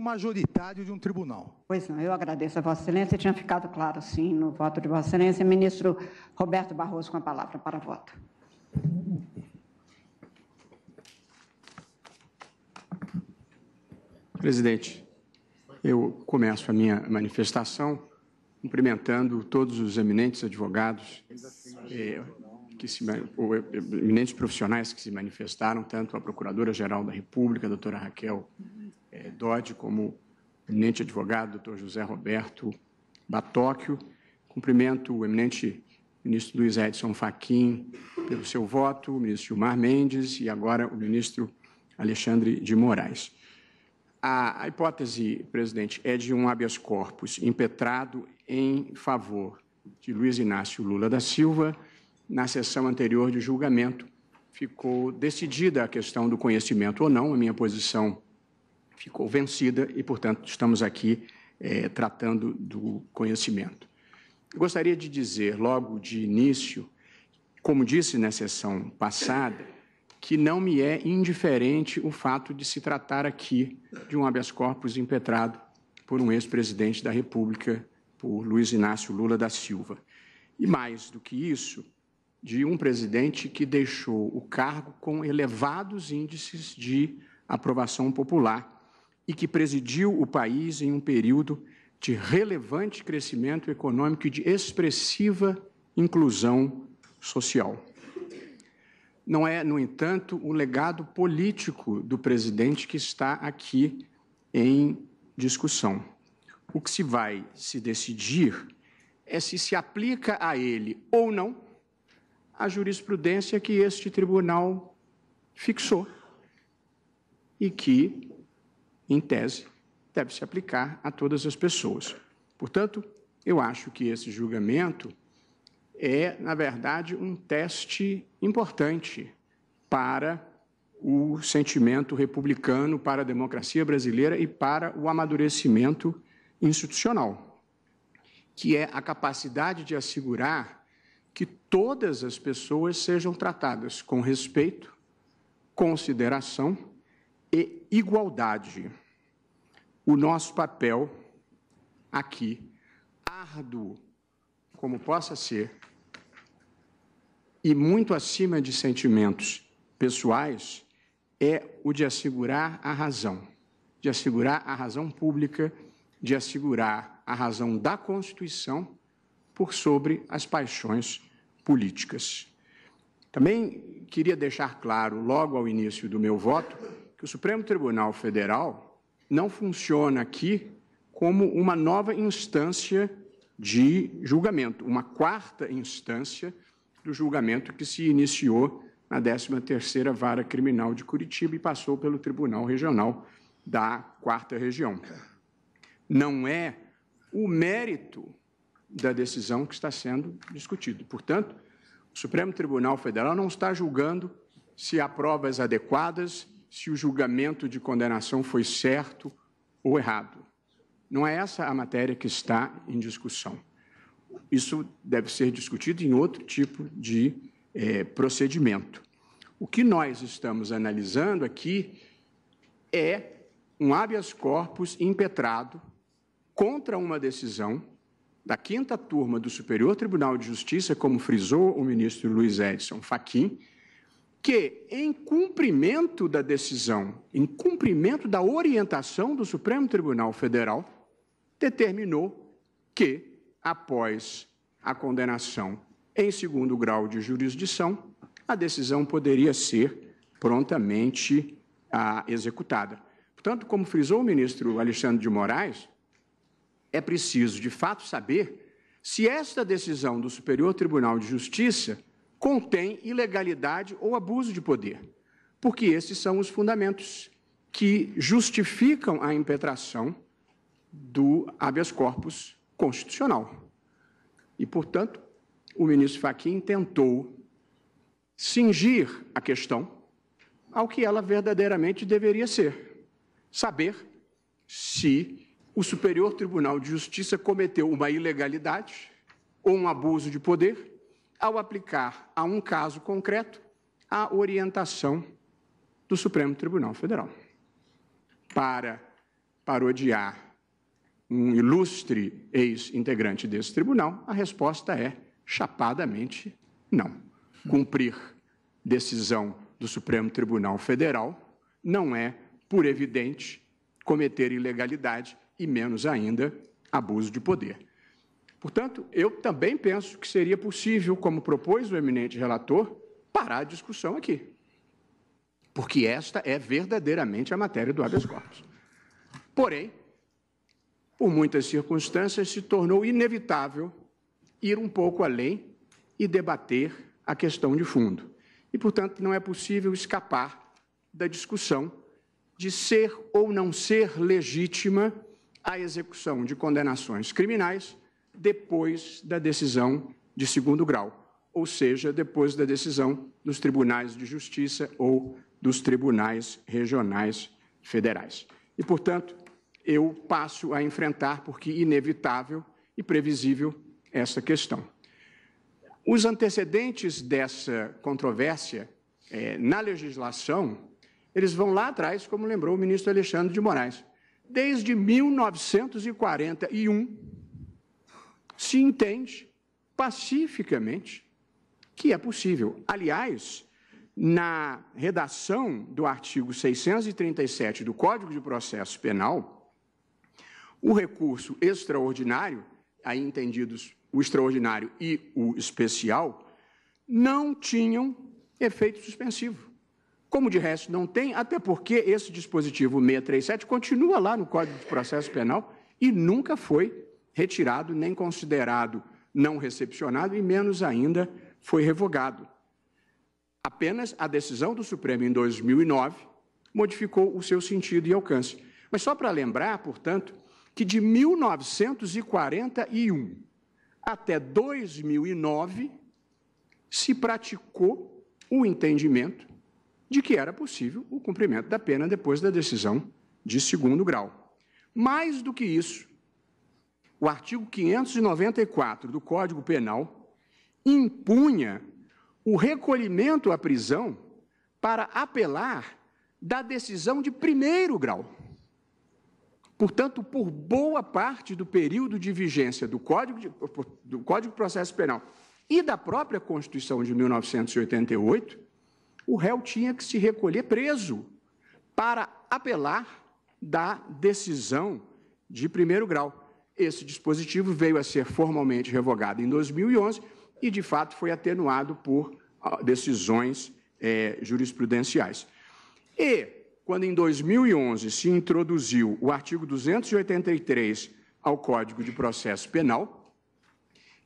majoritário de um tribunal. Pois não, eu agradeço a Vossa Excelência. Tinha ficado claro, sim, no voto de Vossa Excelência. Ministro Roberto Barroso, com a palavra para voto. Presidente, eu começo a minha manifestação cumprimentando todos os eminentes advogados, eh, que se, ou eh, eminentes profissionais que se manifestaram, tanto a Procuradora-Geral da República, a doutora Raquel é, Dodge, como eminente advogado, doutor José Roberto Batóquio. Cumprimento o eminente ministro Luiz Edson Fachin pelo seu voto, o ministro Gilmar Mendes e agora o ministro Alexandre de Moraes. A, a hipótese, presidente, é de um habeas corpus impetrado em favor de Luiz Inácio Lula da Silva. Na sessão anterior de julgamento, ficou decidida a questão do conhecimento ou não. A minha posição ficou vencida e, portanto, estamos aqui é, tratando do conhecimento. Eu gostaria de dizer, logo de início, como disse na sessão passada, que não me é indiferente o fato de se tratar aqui de um habeas corpus impetrado por um ex-presidente da República, por Luiz Inácio Lula da Silva. E mais do que isso, de um presidente que deixou o cargo com elevados índices de aprovação popular e que presidiu o país em um período de relevante crescimento econômico e de expressiva inclusão social. Não é, no entanto, o legado político do presidente que está aqui em discussão. O que se vai se decidir é se se aplica a ele ou não a jurisprudência que este tribunal fixou e que em tese, deve se aplicar a todas as pessoas. Portanto, eu acho que esse julgamento é, na verdade, um teste importante para o sentimento republicano, para a democracia brasileira e para o amadurecimento institucional, que é a capacidade de assegurar que todas as pessoas sejam tratadas com respeito, consideração e igualdade. O nosso papel aqui, árduo como possa ser, e muito acima de sentimentos pessoais, é o de assegurar a razão, de assegurar a razão pública, de assegurar a razão da Constituição por sobre as paixões políticas. Também queria deixar claro, logo ao início do meu voto, que o Supremo Tribunal Federal não funciona aqui como uma nova instância de julgamento, uma quarta instância do julgamento que se iniciou na 13ª Vara Criminal de Curitiba e passou pelo Tribunal Regional da Quarta Região. Não é o mérito da decisão que está sendo discutido. Portanto, o Supremo Tribunal Federal não está julgando se há provas adequadas se o julgamento de condenação foi certo ou errado. Não é essa a matéria que está em discussão. Isso deve ser discutido em outro tipo de é, procedimento. O que nós estamos analisando aqui é um habeas corpus impetrado contra uma decisão da quinta turma do Superior Tribunal de Justiça, como frisou o ministro Luiz Edson Fachin, que, em cumprimento da decisão, em cumprimento da orientação do Supremo Tribunal Federal, determinou que, após a condenação em segundo grau de jurisdição, a decisão poderia ser prontamente ah, executada. Portanto, como frisou o ministro Alexandre de Moraes, é preciso, de fato, saber se esta decisão do Superior Tribunal de Justiça contém ilegalidade ou abuso de poder, porque esses são os fundamentos que justificam a impetração do habeas corpus constitucional. E, portanto, o ministro Fachin tentou cingir a questão ao que ela verdadeiramente deveria ser: saber se o Superior Tribunal de Justiça cometeu uma ilegalidade ou um abuso de poder ao aplicar a um caso concreto a orientação do Supremo Tribunal Federal. Para parodiar um ilustre ex-integrante desse tribunal, a resposta é chapadamente não. Cumprir decisão do Supremo Tribunal Federal não é, por evidente, cometer ilegalidade e menos ainda abuso de poder. Portanto, eu também penso que seria possível, como propôs o eminente relator, parar a discussão aqui. Porque esta é verdadeiramente a matéria do habeas corpus. Porém, por muitas circunstâncias, se tornou inevitável ir um pouco além e debater a questão de fundo. E, portanto, não é possível escapar da discussão de ser ou não ser legítima a execução de condenações criminais depois da decisão de segundo grau, ou seja, depois da decisão dos tribunais de justiça ou dos tribunais regionais federais. E, portanto, eu passo a enfrentar, porque inevitável e previsível, essa questão. Os antecedentes dessa controvérsia é, na legislação, eles vão lá atrás, como lembrou o ministro Alexandre de Moraes. Desde 1941, se entende pacificamente que é possível. Aliás, na redação do artigo 637 do Código de Processo Penal, o recurso extraordinário, aí entendidos o extraordinário e o especial, não tinham efeito suspensivo. Como de resto não tem, até porque esse dispositivo 637 continua lá no Código de Processo Penal e nunca foi retirado, nem considerado não recepcionado e menos ainda foi revogado. Apenas a decisão do Supremo em 2009 modificou o seu sentido e alcance. Mas só para lembrar, portanto, que de 1941 até 2009 se praticou o entendimento de que era possível o cumprimento da pena depois da decisão de segundo grau. Mais do que isso, o artigo 594 do Código Penal impunha o recolhimento à prisão para apelar da decisão de primeiro grau. Portanto, por boa parte do período de vigência do Código, de, do Código de Processo Penal e da própria Constituição de 1988, o réu tinha que se recolher preso para apelar da decisão de primeiro grau. Esse dispositivo veio a ser formalmente revogado em 2011 e, de fato, foi atenuado por ah, decisões é, jurisprudenciais. E, quando em 2011 se introduziu o artigo 283 ao Código de Processo Penal,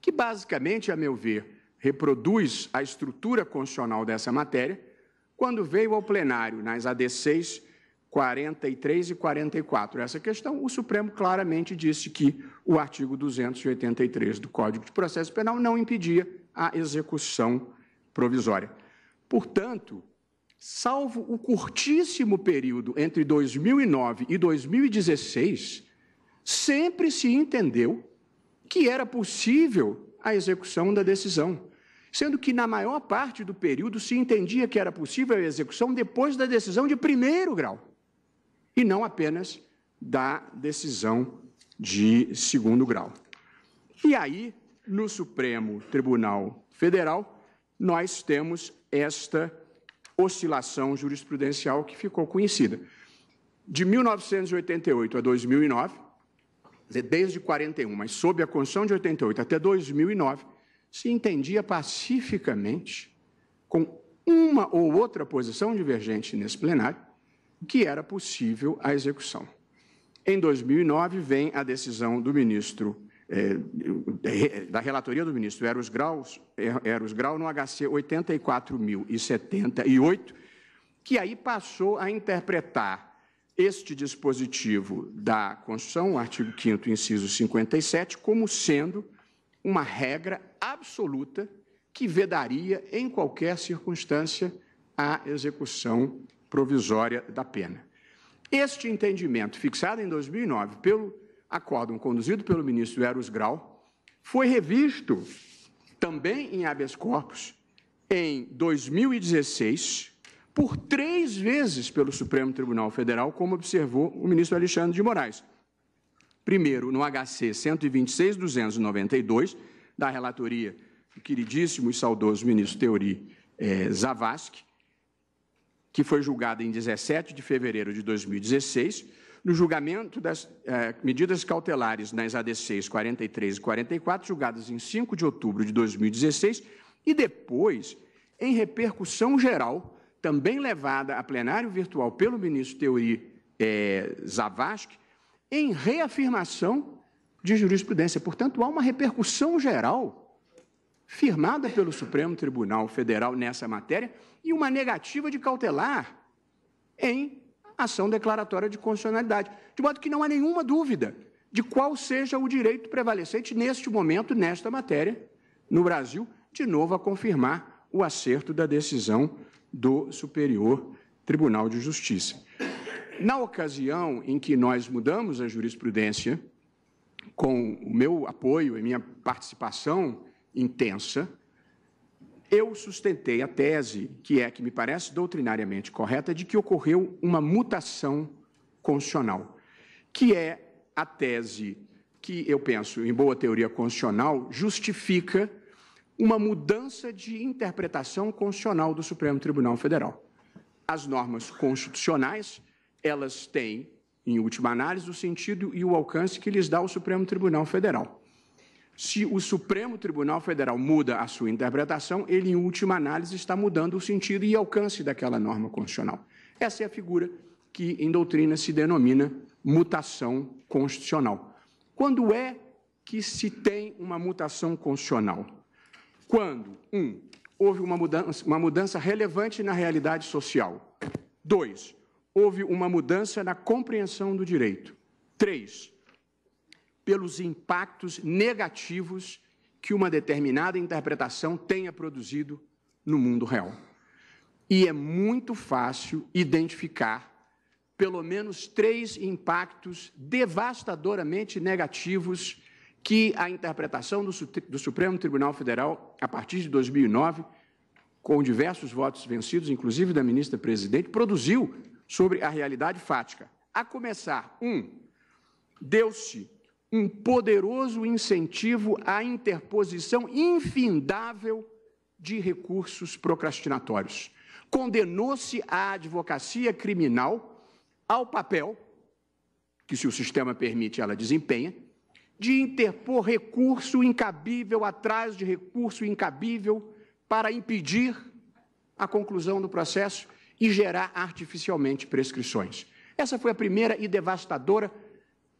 que basicamente, a meu ver, reproduz a estrutura constitucional dessa matéria, quando veio ao plenário, nas AD6, 43 e 44. Essa questão, o Supremo claramente disse que o artigo 283 do Código de Processo Penal não impedia a execução provisória. Portanto, salvo o curtíssimo período entre 2009 e 2016, sempre se entendeu que era possível a execução da decisão, sendo que na maior parte do período se entendia que era possível a execução depois da decisão de primeiro grau e não apenas da decisão de segundo grau. E aí, no Supremo Tribunal Federal, nós temos esta oscilação jurisprudencial que ficou conhecida. De 1988 a 2009, desde 41, mas sob a Constituição de 88 até 2009, se entendia pacificamente, com uma ou outra posição divergente nesse plenário, que era possível a execução. Em 2009, vem a decisão do ministro, eh, eh, da relatoria do ministro Eros, Graus, eh, Eros Grau, no HC 84.078, que aí passou a interpretar este dispositivo da Constituição, o artigo 5º, inciso 57, como sendo uma regra absoluta que vedaria, em qualquer circunstância, a execução provisória da pena. Este entendimento, fixado em 2009 pelo acórdão conduzido pelo ministro Eros Grau, foi revisto também em habeas corpus em 2016 por três vezes pelo Supremo Tribunal Federal, como observou o ministro Alexandre de Moraes. Primeiro, no HC 126.292, da relatoria do queridíssimo e saudoso ministro Teori eh, Zavascki, que foi julgada em 17 de fevereiro de 2016, no julgamento das eh, medidas cautelares nas ADCs 43 e 44, julgadas em 5 de outubro de 2016, e depois, em repercussão geral, também levada a plenário virtual pelo ministro Teori eh, Zavascki, em reafirmação de jurisprudência. Portanto, há uma repercussão geral firmada pelo Supremo Tribunal Federal nessa matéria e uma negativa de cautelar em ação declaratória de constitucionalidade. De modo que não há nenhuma dúvida de qual seja o direito prevalecente neste momento, nesta matéria, no Brasil, de novo a confirmar o acerto da decisão do Superior Tribunal de Justiça. Na ocasião em que nós mudamos a jurisprudência, com o meu apoio e minha participação intensa, eu sustentei a tese, que é, que me parece doutrinariamente correta, de que ocorreu uma mutação constitucional, que é a tese que eu penso, em boa teoria constitucional, justifica uma mudança de interpretação constitucional do Supremo Tribunal Federal. As normas constitucionais, elas têm, em última análise, o sentido e o alcance que lhes dá o Supremo Tribunal Federal. Se o Supremo Tribunal Federal muda a sua interpretação, ele, em última análise, está mudando o sentido e alcance daquela norma constitucional. Essa é a figura que, em doutrina, se denomina mutação constitucional. Quando é que se tem uma mutação constitucional? Quando, um, houve uma mudança, uma mudança relevante na realidade social. Dois, houve uma mudança na compreensão do direito. Três, pelos impactos negativos que uma determinada interpretação tenha produzido no mundo real. E é muito fácil identificar pelo menos três impactos devastadoramente negativos que a interpretação do, do, Supremo Tribunal Federal, a partir de 2009, com diversos votos vencidos, inclusive da ministra-presidente, produziu sobre a realidade fática. A começar, um, deu-se um poderoso incentivo à interposição infindável de recursos procrastinatórios. Condenou-se a advocacia criminal ao papel, que se o sistema permite ela desempenha, de interpor recurso incabível atrás de recurso incabível para impedir a conclusão do processo e gerar artificialmente prescrições. Essa foi a primeira e devastadora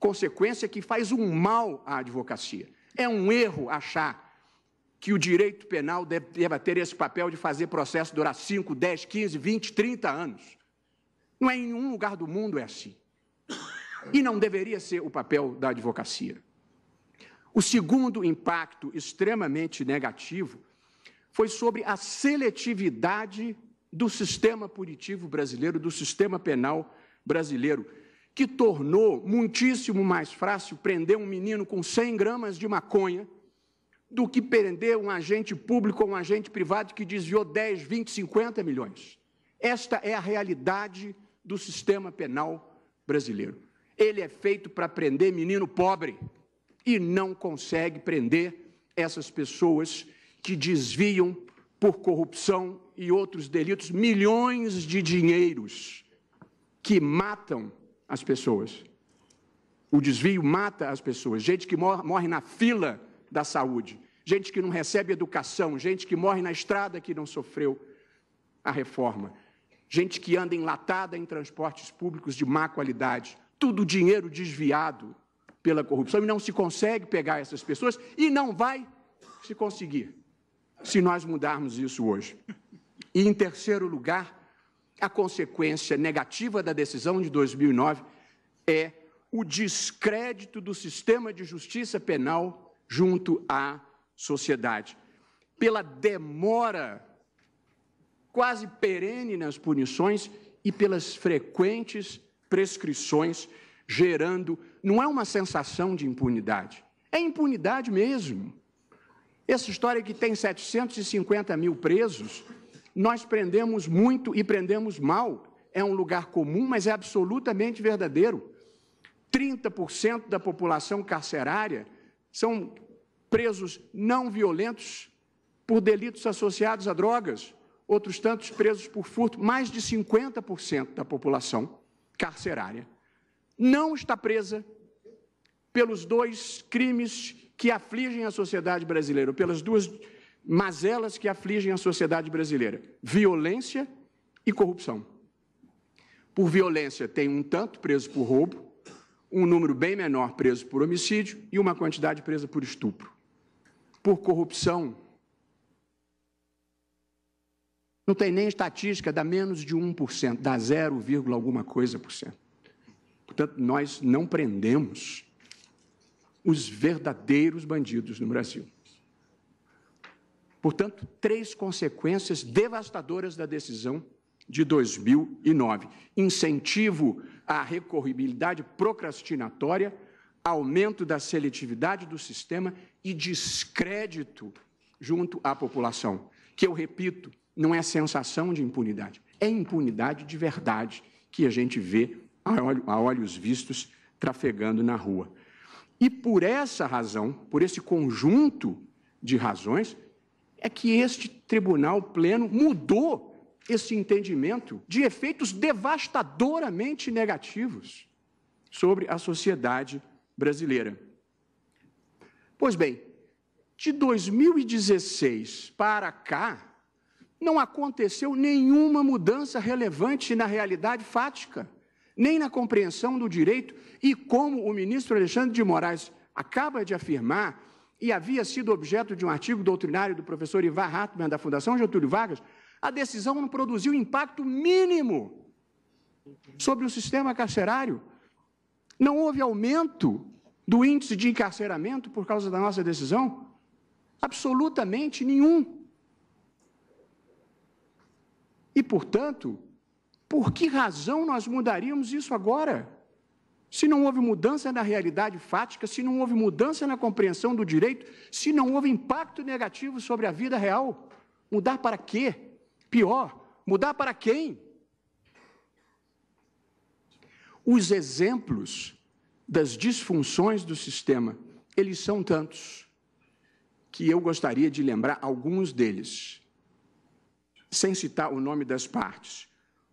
consequência que faz um mal à advocacia. É um erro achar que o direito penal deve, deve ter esse papel de fazer processo durar 5, 10, 15, 20, 30 anos. Não é em nenhum lugar do mundo é assim. E não deveria ser o papel da advocacia. O segundo impacto extremamente negativo foi sobre a seletividade do sistema punitivo brasileiro, do sistema penal brasileiro que tornou muitíssimo mais fácil prender um menino com 100 gramas de maconha do que prender um agente público ou um agente privado que desviou 10, 20, 50 milhões. Esta é a realidade do sistema penal brasileiro. Ele é feito para prender menino pobre e não consegue prender essas pessoas que desviam por corrupção e outros delitos milhões de dinheiros que matam as pessoas. O desvio mata as pessoas. Gente que morre, morre na fila da saúde, gente que não recebe educação, gente que morre na estrada que não sofreu a reforma, gente que anda enlatada em transportes públicos de má qualidade. Tudo dinheiro desviado pela corrupção e não se consegue pegar essas pessoas e não vai se conseguir se nós mudarmos isso hoje. E em terceiro lugar, a consequência negativa da decisão de 2009 é o descrédito do sistema de justiça penal junto à sociedade. Pela demora quase perene nas punições e pelas frequentes prescrições, gerando não é uma sensação de impunidade, é impunidade mesmo. Essa história que tem 750 mil presos nós prendemos muito e prendemos mal. É um lugar comum, mas é absolutamente verdadeiro. 30% da população carcerária são presos não violentos por delitos associados a drogas, outros tantos presos por furto, mais de 50% da população carcerária não está presa pelos dois crimes que afligem a sociedade brasileira, pelas duas mazelas que afligem a sociedade brasileira: violência e corrupção. Por violência, tem um tanto preso por roubo, um número bem menor preso por homicídio e uma quantidade presa por estupro. Por corrupção, não tem nem estatística, dá menos de 1%, dá 0, alguma coisa por cento. Portanto, nós não prendemos os verdadeiros bandidos no Brasil. Portanto, três consequências devastadoras da decisão de 2009: incentivo à recorribilidade procrastinatória, aumento da seletividade do sistema e descrédito junto à população, que eu repito, não é sensação de impunidade, é impunidade de verdade que a gente vê a olhos vistos trafegando na rua. E por essa razão, por esse conjunto de razões, é que este tribunal pleno mudou esse entendimento de efeitos devastadoramente negativos sobre a sociedade brasileira. Pois bem, de 2016 para cá, não aconteceu nenhuma mudança relevante na realidade fática, nem na compreensão do direito, e como o ministro Alexandre de Moraes acaba de afirmar, e havia sido objeto de um artigo doutrinário do professor Ivar Hartmann da Fundação Getúlio Vargas, a decisão não produziu impacto mínimo sobre o sistema carcerário. Não houve aumento do índice de encarceramento por causa da nossa decisão? Absolutamente nenhum. E, portanto, por que razão nós mudaríamos isso agora? se não houve mudança na realidade fática, se não houve mudança na compreensão do direito, se não houve impacto negativo sobre a vida real, mudar para quê? Pior, mudar para quem? Os exemplos das disfunções do sistema, eles são tantos que eu gostaria de lembrar alguns deles, sem citar o nome das partes.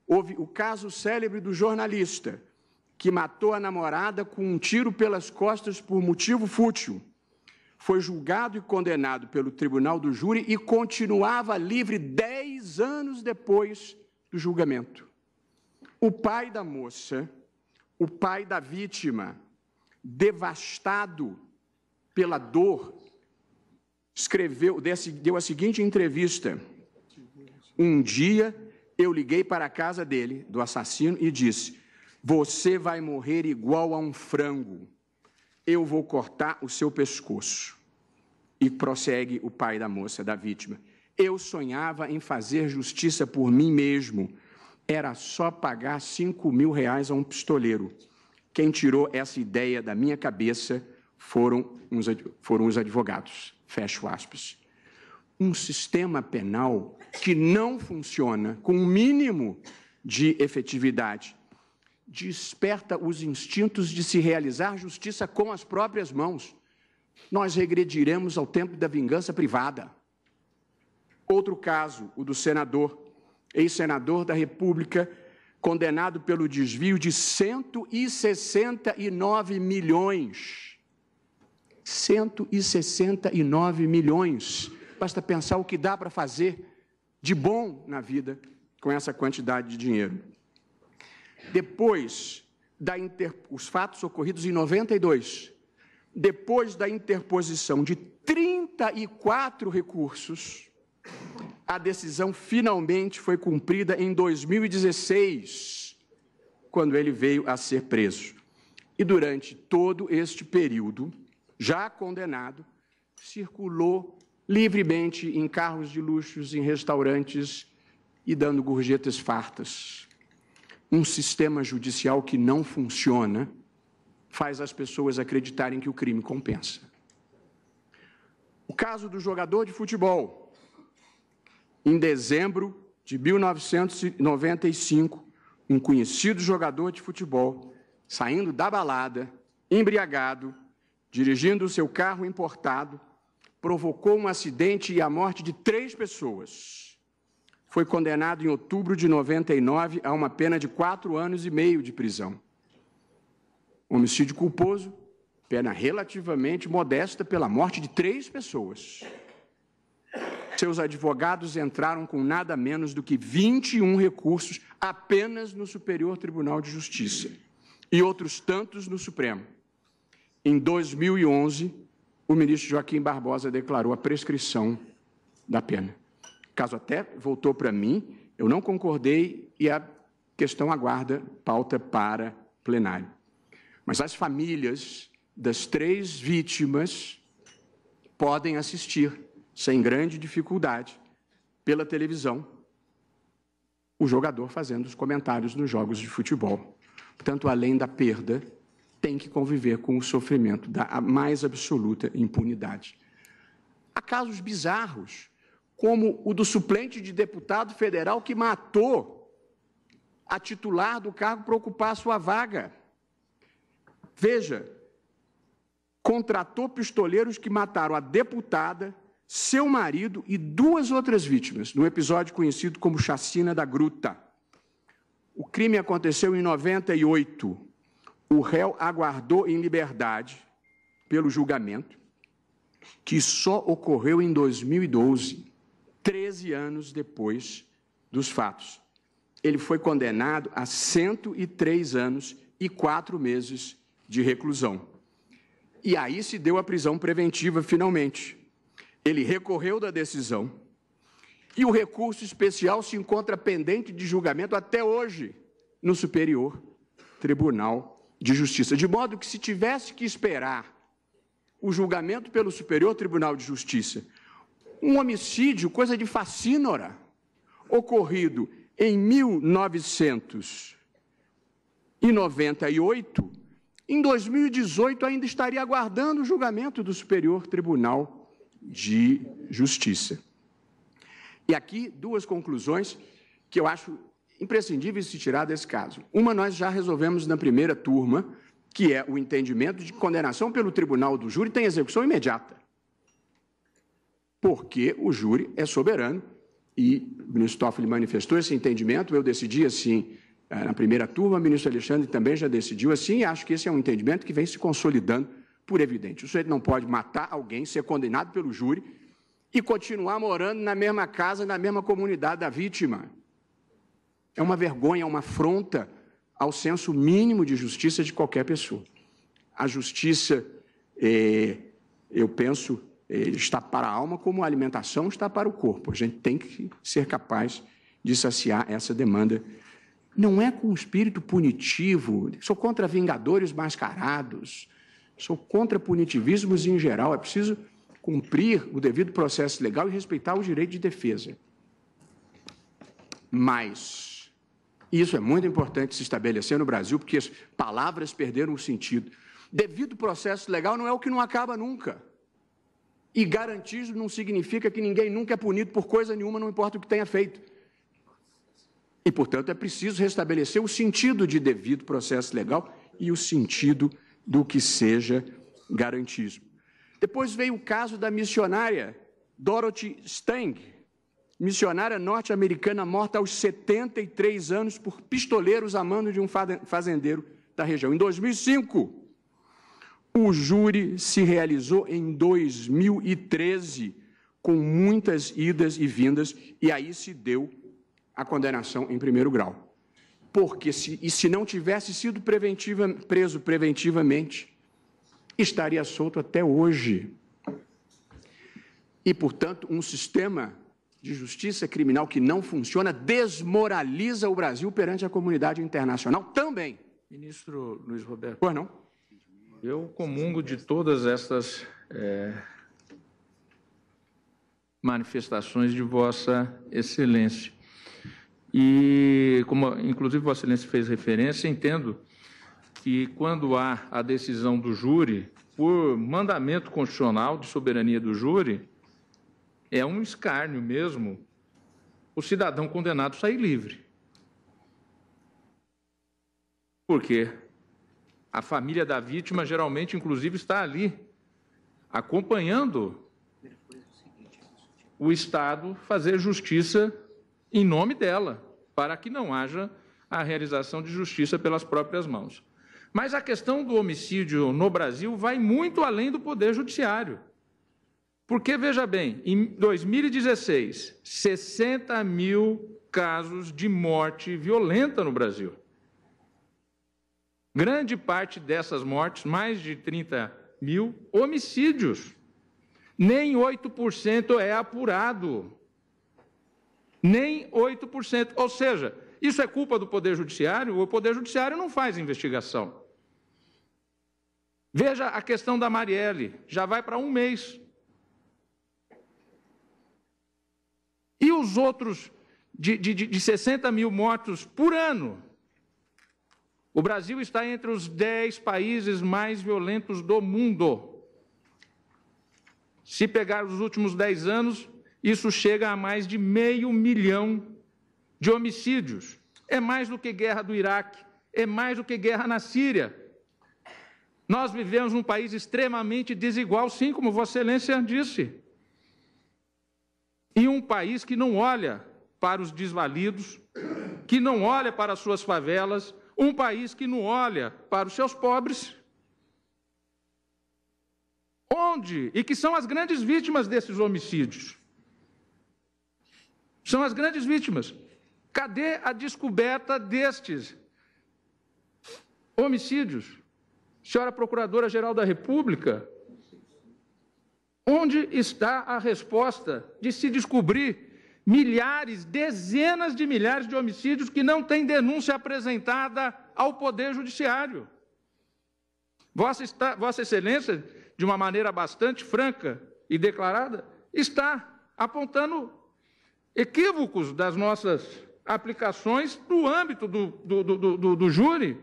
Houve o caso célebre do jornalista que matou a namorada com um tiro pelas costas por motivo fútil. Foi julgado e condenado pelo tribunal do júri e continuava livre dez anos depois do julgamento. O pai da moça, o pai da vítima, devastado pela dor, escreveu, deu a seguinte entrevista. Um dia eu liguei para a casa dele, do assassino, e disse: você vai morrer igual a um frango. Eu vou cortar o seu pescoço. E prossegue o pai da moça, da vítima. Eu sonhava em fazer justiça por mim mesmo. Era só pagar cinco mil reais a um pistoleiro. Quem tirou essa ideia da minha cabeça foram, foram os advogados. Fecho aspas. Um sistema penal que não funciona com o um mínimo de efetividade desperta os instintos de se realizar justiça com as próprias mãos. Nós regrediremos ao tempo da vingança privada. Outro caso, o do senador, ex-senador da República, condenado pelo desvio de 169 milhões. 169 milhões. Basta pensar o que dá para fazer de bom na vida com essa quantidade de dinheiro depois da inter... os fatos ocorridos em 92, depois da interposição de 34 recursos, a decisão finalmente foi cumprida em 2016, quando ele veio a ser preso. E durante todo este período, já condenado, circulou livremente em carros de luxos, em restaurantes e dando gorjetas fartas um sistema judicial que não funciona faz as pessoas acreditarem que o crime compensa. O caso do jogador de futebol. Em dezembro de 1995, um conhecido jogador de futebol, saindo da balada, embriagado, dirigindo o seu carro importado, provocou um acidente e a morte de três pessoas foi condenado em outubro de 99 a uma pena de quatro anos e meio de prisão. Homicídio culposo, pena relativamente modesta pela morte de três pessoas. Seus advogados entraram com nada menos do que 21 recursos apenas no Superior Tribunal de Justiça e outros tantos no Supremo. Em 2011, o ministro Joaquim Barbosa declarou a prescrição da pena caso até voltou para mim, eu não concordei e a questão aguarda pauta para plenário. Mas as famílias das três vítimas podem assistir sem grande dificuldade pela televisão o jogador fazendo os comentários nos jogos de futebol. Portanto, além da perda, tem que conviver com o sofrimento da mais absoluta impunidade. Há casos bizarros como o do suplente de deputado federal que matou a titular do cargo para ocupar a sua vaga. Veja, contratou pistoleiros que mataram a deputada, seu marido e duas outras vítimas, no episódio conhecido como Chacina da Gruta. O crime aconteceu em 98. O réu aguardou em liberdade pelo julgamento, que só ocorreu em 2012. 13 anos depois dos fatos. Ele foi condenado a 103 anos e quatro meses de reclusão. E aí se deu a prisão preventiva, finalmente. Ele recorreu da decisão e o recurso especial se encontra pendente de julgamento até hoje no Superior Tribunal de Justiça. De modo que, se tivesse que esperar o julgamento pelo Superior Tribunal de Justiça um homicídio, coisa de facínora, ocorrido em 1998, em 2018 ainda estaria aguardando o julgamento do Superior Tribunal de Justiça. E aqui duas conclusões que eu acho imprescindíveis se tirar desse caso. Uma nós já resolvemos na primeira turma, que é o entendimento de condenação pelo tribunal do júri tem execução imediata porque o júri é soberano e o ministro Toffoli manifestou esse entendimento, eu decidi assim eh, na primeira turma, o ministro Alexandre também já decidiu assim, e acho que esse é um entendimento que vem se consolidando por evidente. O sujeito não pode matar alguém, ser condenado pelo júri e continuar morando na mesma casa, na mesma comunidade da vítima. É uma vergonha, é uma afronta ao senso mínimo de justiça de qualquer pessoa. A justiça, eh, eu penso, eh, está para a alma como a alimentação está para o corpo. A gente tem que ser capaz de saciar essa demanda. Não é com um espírito punitivo, sou contra vingadores mascarados, sou contra punitivismos em geral. É preciso cumprir o devido processo legal e respeitar o direito de defesa. Mas isso é muito importante se estabelecer no Brasil, porque as palavras perderam o sentido. Devido processo legal não é o que não acaba nunca. E garantismo não significa que ninguém nunca é punido por coisa nenhuma, não importa o que tenha feito. E, portanto, é preciso restabelecer o sentido de devido processo legal e o sentido do que seja garantismo. Depois veio o caso da missionária Dorothy Stang, missionária norte-americana morta aos 73 anos por pistoleiros a mando de um fazendeiro da região. Em 2005, o júri se realizou em 2013, com muitas idas e vindas, e aí se deu a condenação em primeiro grau. Porque se, e se não tivesse sido preventiva, preso preventivamente, estaria solto até hoje. E, portanto, um sistema de justiça criminal que não funciona desmoraliza o Brasil perante a comunidade internacional também. Ministro Luiz Roberto. Pois não. Eu comungo de todas estas é, manifestações de Vossa Excelência. E, como inclusive Vossa Excelência fez referência, entendo que quando há a decisão do júri, por mandamento constitucional de soberania do júri, é um escárnio mesmo o cidadão condenado sair livre. Por quê? A família da vítima geralmente, inclusive, está ali acompanhando o Estado fazer justiça em nome dela, para que não haja a realização de justiça pelas próprias mãos. Mas a questão do homicídio no Brasil vai muito além do Poder Judiciário. Porque, veja bem, em 2016, 60 mil casos de morte violenta no Brasil. Grande parte dessas mortes, mais de 30 mil, homicídios. Nem 8% é apurado. Nem 8%. Ou seja, isso é culpa do Poder Judiciário? O Poder Judiciário não faz investigação. Veja a questão da Marielle, já vai para um mês. E os outros de, de, de 60 mil mortos por ano? O Brasil está entre os dez países mais violentos do mundo. Se pegar os últimos dez anos, isso chega a mais de meio milhão de homicídios. É mais do que guerra do Iraque, é mais do que guerra na Síria. Nós vivemos num país extremamente desigual, sim, como Vossa Excelência disse. E um país que não olha para os desvalidos, que não olha para as suas favelas, um país que não olha para os seus pobres. Onde? E que são as grandes vítimas desses homicídios. São as grandes vítimas. Cadê a descoberta destes homicídios? Senhora Procuradora-Geral da República, onde está a resposta de se descobrir milhares, dezenas de milhares de homicídios que não têm denúncia apresentada ao Poder Judiciário. Vossa, está, Vossa Excelência, de uma maneira bastante franca e declarada, está apontando equívocos das nossas aplicações no âmbito do, do, do, do, do júri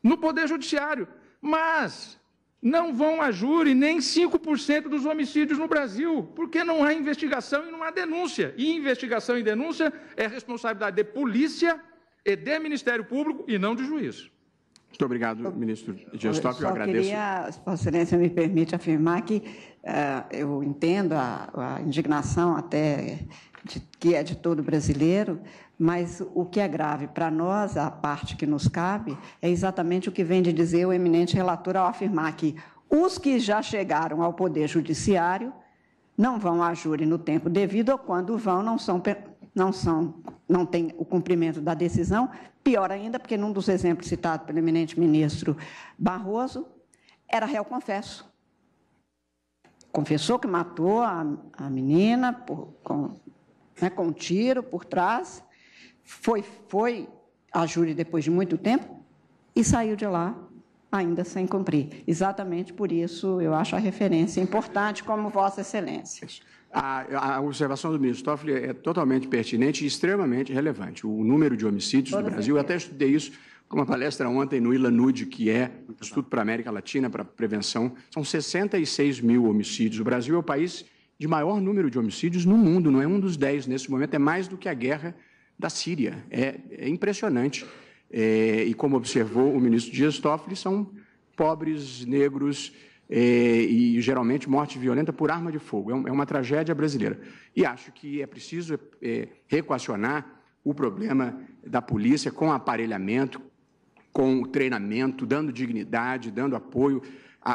no Poder Judiciário. Mas não vão a júri nem 5% dos homicídios no Brasil, porque não há investigação e não há denúncia. E investigação e denúncia é responsabilidade de polícia e de Ministério Público e não de juiz. Muito obrigado, ministro Dias Eu agradeço. Queria, se Vossa Excelência me permite afirmar que uh, eu entendo a, a indignação até de, que é de todo brasileiro, mas o que é grave para nós, a parte que nos cabe, é exatamente o que vem de dizer o eminente relator ao afirmar que os que já chegaram ao Poder Judiciário não vão à júri no tempo devido, ou quando vão, não são. Não, são, não tem o cumprimento da decisão, pior ainda, porque num dos exemplos citados pelo eminente ministro Barroso, era réu confesso confessou que matou a, a menina por, com, né, com um tiro por trás, foi, foi a júri depois de muito tempo e saiu de lá ainda sem cumprir. Exatamente por isso eu acho a referência importante como Vossa Excelência. A, a, observação do ministro Toffoli é totalmente pertinente e extremamente relevante. O número de homicídios Todas no Brasil, eu até estudei isso uma palestra ontem no ILANUD, que é o Estudo para a América Latina para Prevenção, são 66 mil homicídios. O Brasil é o país de maior número de homicídios no mundo, não é um dos 10 nesse momento, é mais do que a guerra da Síria. É, é impressionante. É, e como observou o ministro Dias Toffoli, são pobres, negros é, e geralmente morte violenta por arma de fogo. É, um, é, uma tragédia brasileira. E acho que é preciso é, reequacionar o problema da polícia com aparelhamento, com treinamento, dando dignidade, dando apoio.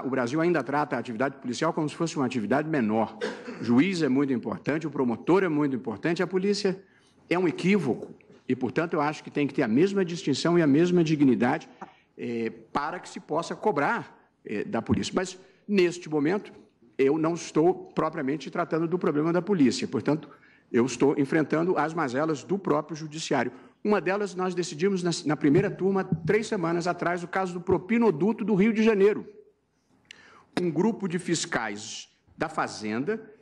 O Brasil ainda trata a atividade policial como se fosse uma atividade menor. O juiz é muito importante, o promotor é muito importante, a polícia é um equívoco e, portanto, eu acho que tem que ter a mesma distinção e a mesma dignidade eh, para que se possa cobrar eh, da polícia. Mas, neste momento, eu não estou propriamente tratando do problema da polícia, portanto, eu estou enfrentando as mazelas do próprio judiciário. Uma delas nós decidimos na, na primeira turma, três semanas atrás, o caso do propinoduto do Rio de Janeiro. Um grupo de fiscais da Fazenda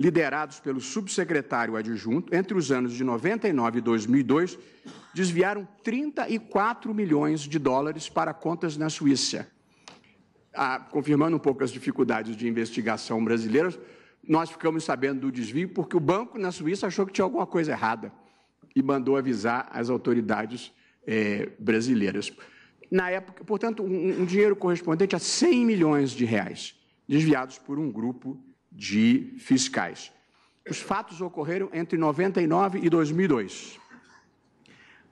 liderados pelo subsecretário adjunto, entre os anos de 99 e 2002, desviaram 34 milhões de dólares para contas na Suíça. Ah, confirmando um pouco as dificuldades de investigação brasileiras, nós ficamos sabendo do desvio porque o banco na Suíça achou que tinha alguma coisa errada e mandou avisar as autoridades eh, brasileiras. Na época, portanto, um, um dinheiro correspondente a 100 milhões de reais desviados por um grupo de fiscais. Os fatos ocorreram entre 99 e 2002.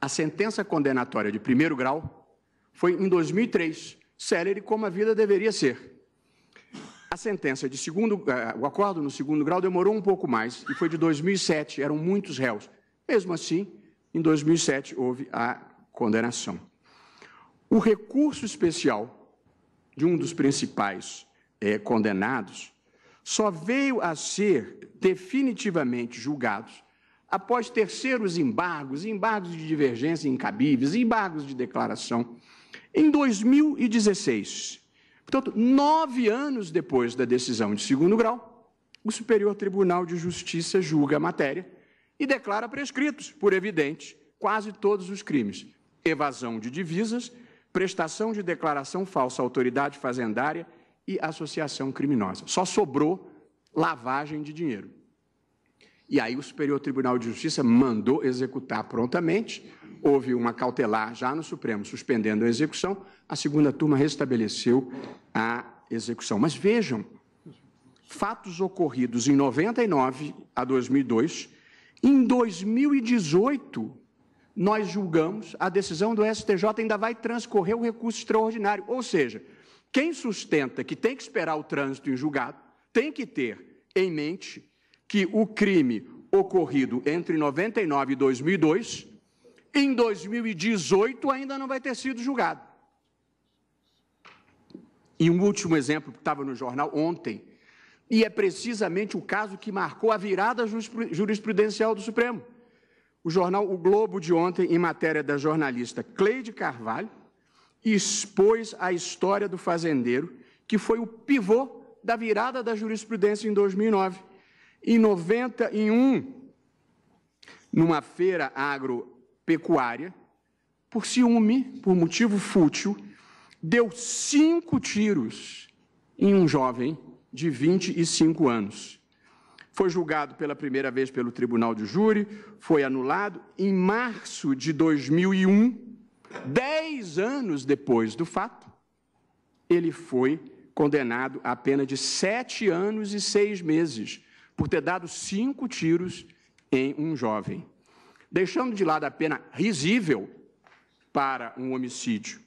A sentença condenatória de primeiro grau foi em 2003, célere como a vida deveria ser. A sentença de segundo, eh, o acordo no segundo grau demorou um pouco mais e foi de 2007, eram muitos réus. Mesmo assim, em 2007 houve a condenação. O recurso especial de um dos principais eh, condenados só veio a ser definitivamente julgados após terceiros embargos, embargos de divergência incabíveis, embargos de declaração, em 2016. Portanto, nove anos depois da decisão de segundo grau, o Superior Tribunal de Justiça julga a matéria e declara prescritos, por evidente, quase todos os crimes: evasão de divisas, prestação de declaração falsa à autoridade fazendária e associação criminosa. Só sobrou lavagem de dinheiro. E aí o Superior Tribunal de Justiça mandou executar prontamente. Houve uma cautelar já no Supremo suspendendo a execução. A segunda turma restabeleceu a execução. Mas vejam, fatos ocorridos em 99 a 2002, em 2018 nós julgamos a decisão do STJ ainda vai transcorrer o recurso extraordinário, ou seja, quem sustenta que tem que esperar o trânsito em julgado tem que ter em mente que o crime ocorrido entre 99 e 2002, em 2018 ainda não vai ter sido julgado. E um último exemplo que estava no jornal ontem, e é precisamente o caso que marcou a virada jurisprudencial do Supremo. O jornal O Globo de ontem, em matéria da jornalista Cleide Carvalho, e expôs a história do fazendeiro, que foi o pivô da virada da jurisprudência em 2009. Em 91, numa feira agropecuária, por ciúme, por motivo fútil, deu cinco tiros em um jovem de 25 anos. Foi julgado pela primeira vez pelo Tribunal de Júri, foi anulado. Em março de 2001, Dez anos depois do fato, ele foi condenado à pena de sete anos e seis meses por ter dado cinco tiros em um jovem. Deixando de lado a pena risível para um homicídio,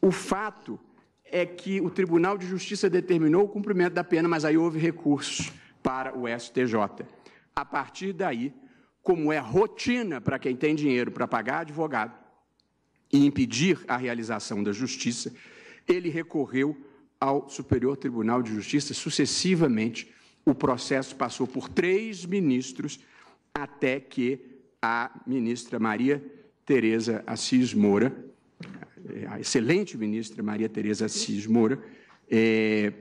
o fato é que o Tribunal de Justiça determinou o cumprimento da pena, mas aí houve recurso para o STJ. A partir daí, como é rotina para quem tem dinheiro para pagar advogado, e impedir a realização da justiça, ele recorreu ao Superior Tribunal de Justiça sucessivamente. O processo passou por três ministros até que a ministra Maria Tereza Assis Moura, a excelente ministra Maria Tereza Assis Moura, é,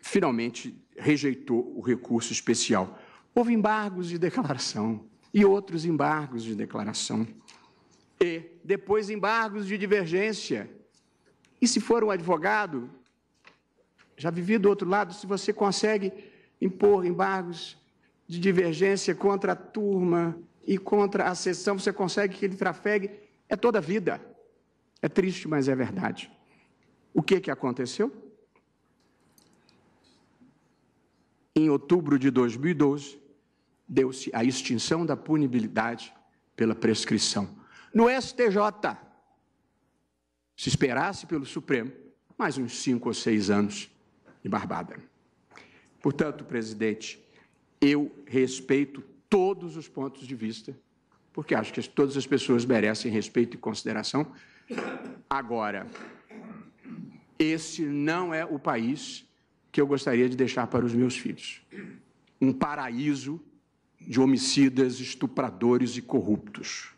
finalmente rejeitou o recurso especial. Houve embargos de declaração e outros embargos de declaração e depois embargos de divergência. E se for um advogado, já vivi do outro lado, se você consegue impor embargos de divergência contra a turma e contra a sessão, você consegue que ele trafegue, é toda a vida. É triste, mas é verdade. O que, que aconteceu? Em outubro de 2012, deu-se a extinção da punibilidade pela prescrição no STJ, se esperasse pelo Supremo, mais uns cinco ou seis anos de barbada. Portanto, presidente, eu respeito todos os pontos de vista, porque acho que todas as pessoas merecem respeito e consideração. Agora, esse não é o país que eu gostaria de deixar para os meus filhos. Um paraíso de homicidas, estupradores e corruptos.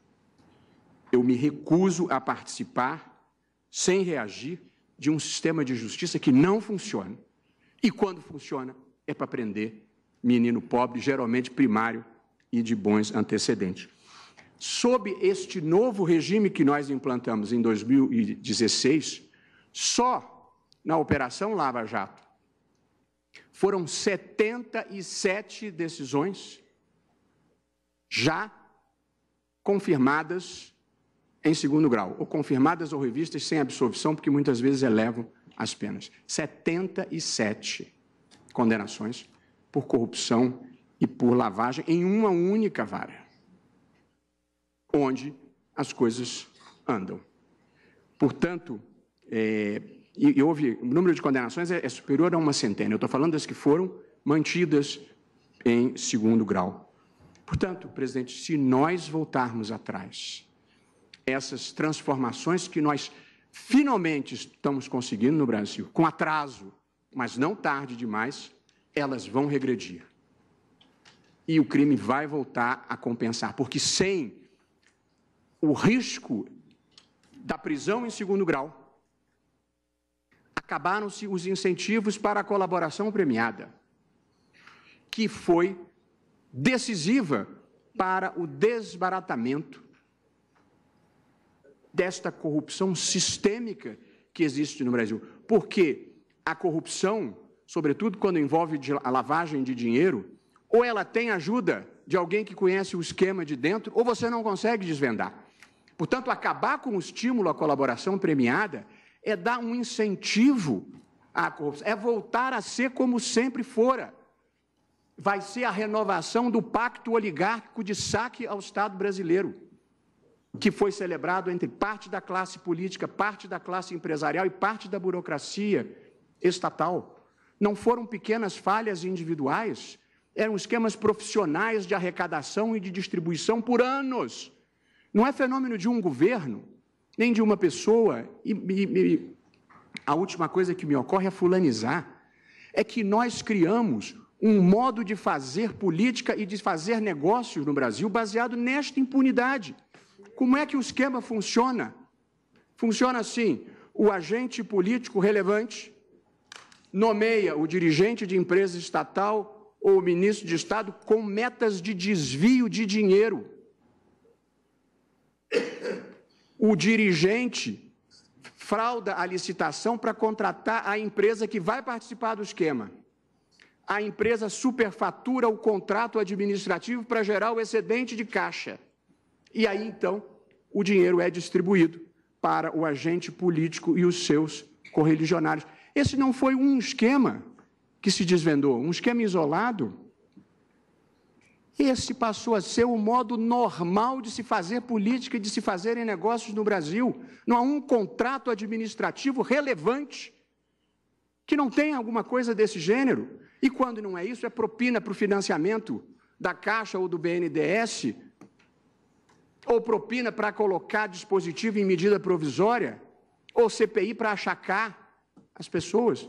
Eu me recuso a participar, sem reagir, de um sistema de justiça que não funciona. E quando funciona, é para prender menino pobre, geralmente primário e de bons antecedentes. Sob este novo regime que nós implantamos em 2016, só na Operação Lava Jato foram 77 decisões já confirmadas em segundo grau, ou confirmadas ou revistas sem absolvição, porque muitas vezes elevam as penas. 77 condenações por corrupção e por lavagem em uma única vara, onde as coisas andam. Portanto, é, e, e, houve, o número de condenações é, é superior a uma centena. Eu estou falando das que foram mantidas em segundo grau. Portanto, presidente, se nós voltarmos atrás essas transformações que nós finalmente estamos conseguindo no Brasil, com atraso, mas não tarde demais, elas vão regredir. E o crime vai voltar a compensar, porque sem o risco da prisão em segundo grau, acabaram-se os incentivos para a colaboração premiada, que foi decisiva para o desbaratamento desta corrupção sistêmica que existe no Brasil. Porque a corrupção, sobretudo quando envolve a lavagem de dinheiro, ou ela tem ajuda de alguém que conhece o esquema de dentro, ou você não consegue desvendar. Portanto, acabar com o estímulo à colaboração premiada é dar um incentivo à corrupção, é voltar a ser como sempre fora. Vai ser a renovação do pacto oligárquico de saque ao Estado brasileiro que foi celebrado entre parte da classe política, parte da classe empresarial e parte da burocracia estatal. Não foram pequenas falhas individuais, eram esquemas profissionais de arrecadação e de distribuição por anos. Não é fenômeno de um governo, nem de uma pessoa. E, e, e a última coisa que me ocorre é fulanizar. É que nós criamos um modo de fazer política e de fazer negócios no Brasil baseado nesta impunidade como é que o esquema funciona. Funciona assim: o agente político relevante nomeia o dirigente de empresa estatal ou o ministro de Estado com metas de desvio de dinheiro. O dirigente frauda a licitação para contratar a empresa que vai participar do esquema. A empresa superfatura o contrato administrativo para gerar o excedente de caixa. E aí então o dinheiro é distribuído para o agente político e os seus correligionários. Esse não foi um esquema que se desvendou, um esquema isolado. Esse passou a ser o modo normal de se fazer política e de se fazerem negócios no Brasil. Não há um contrato administrativo relevante que não tenha alguma coisa desse gênero. E quando não é isso, é propina para o financiamento da Caixa ou do BNDES, ou propina para colocar dispositivo em medida provisória, ou CPI para achacar as pessoas.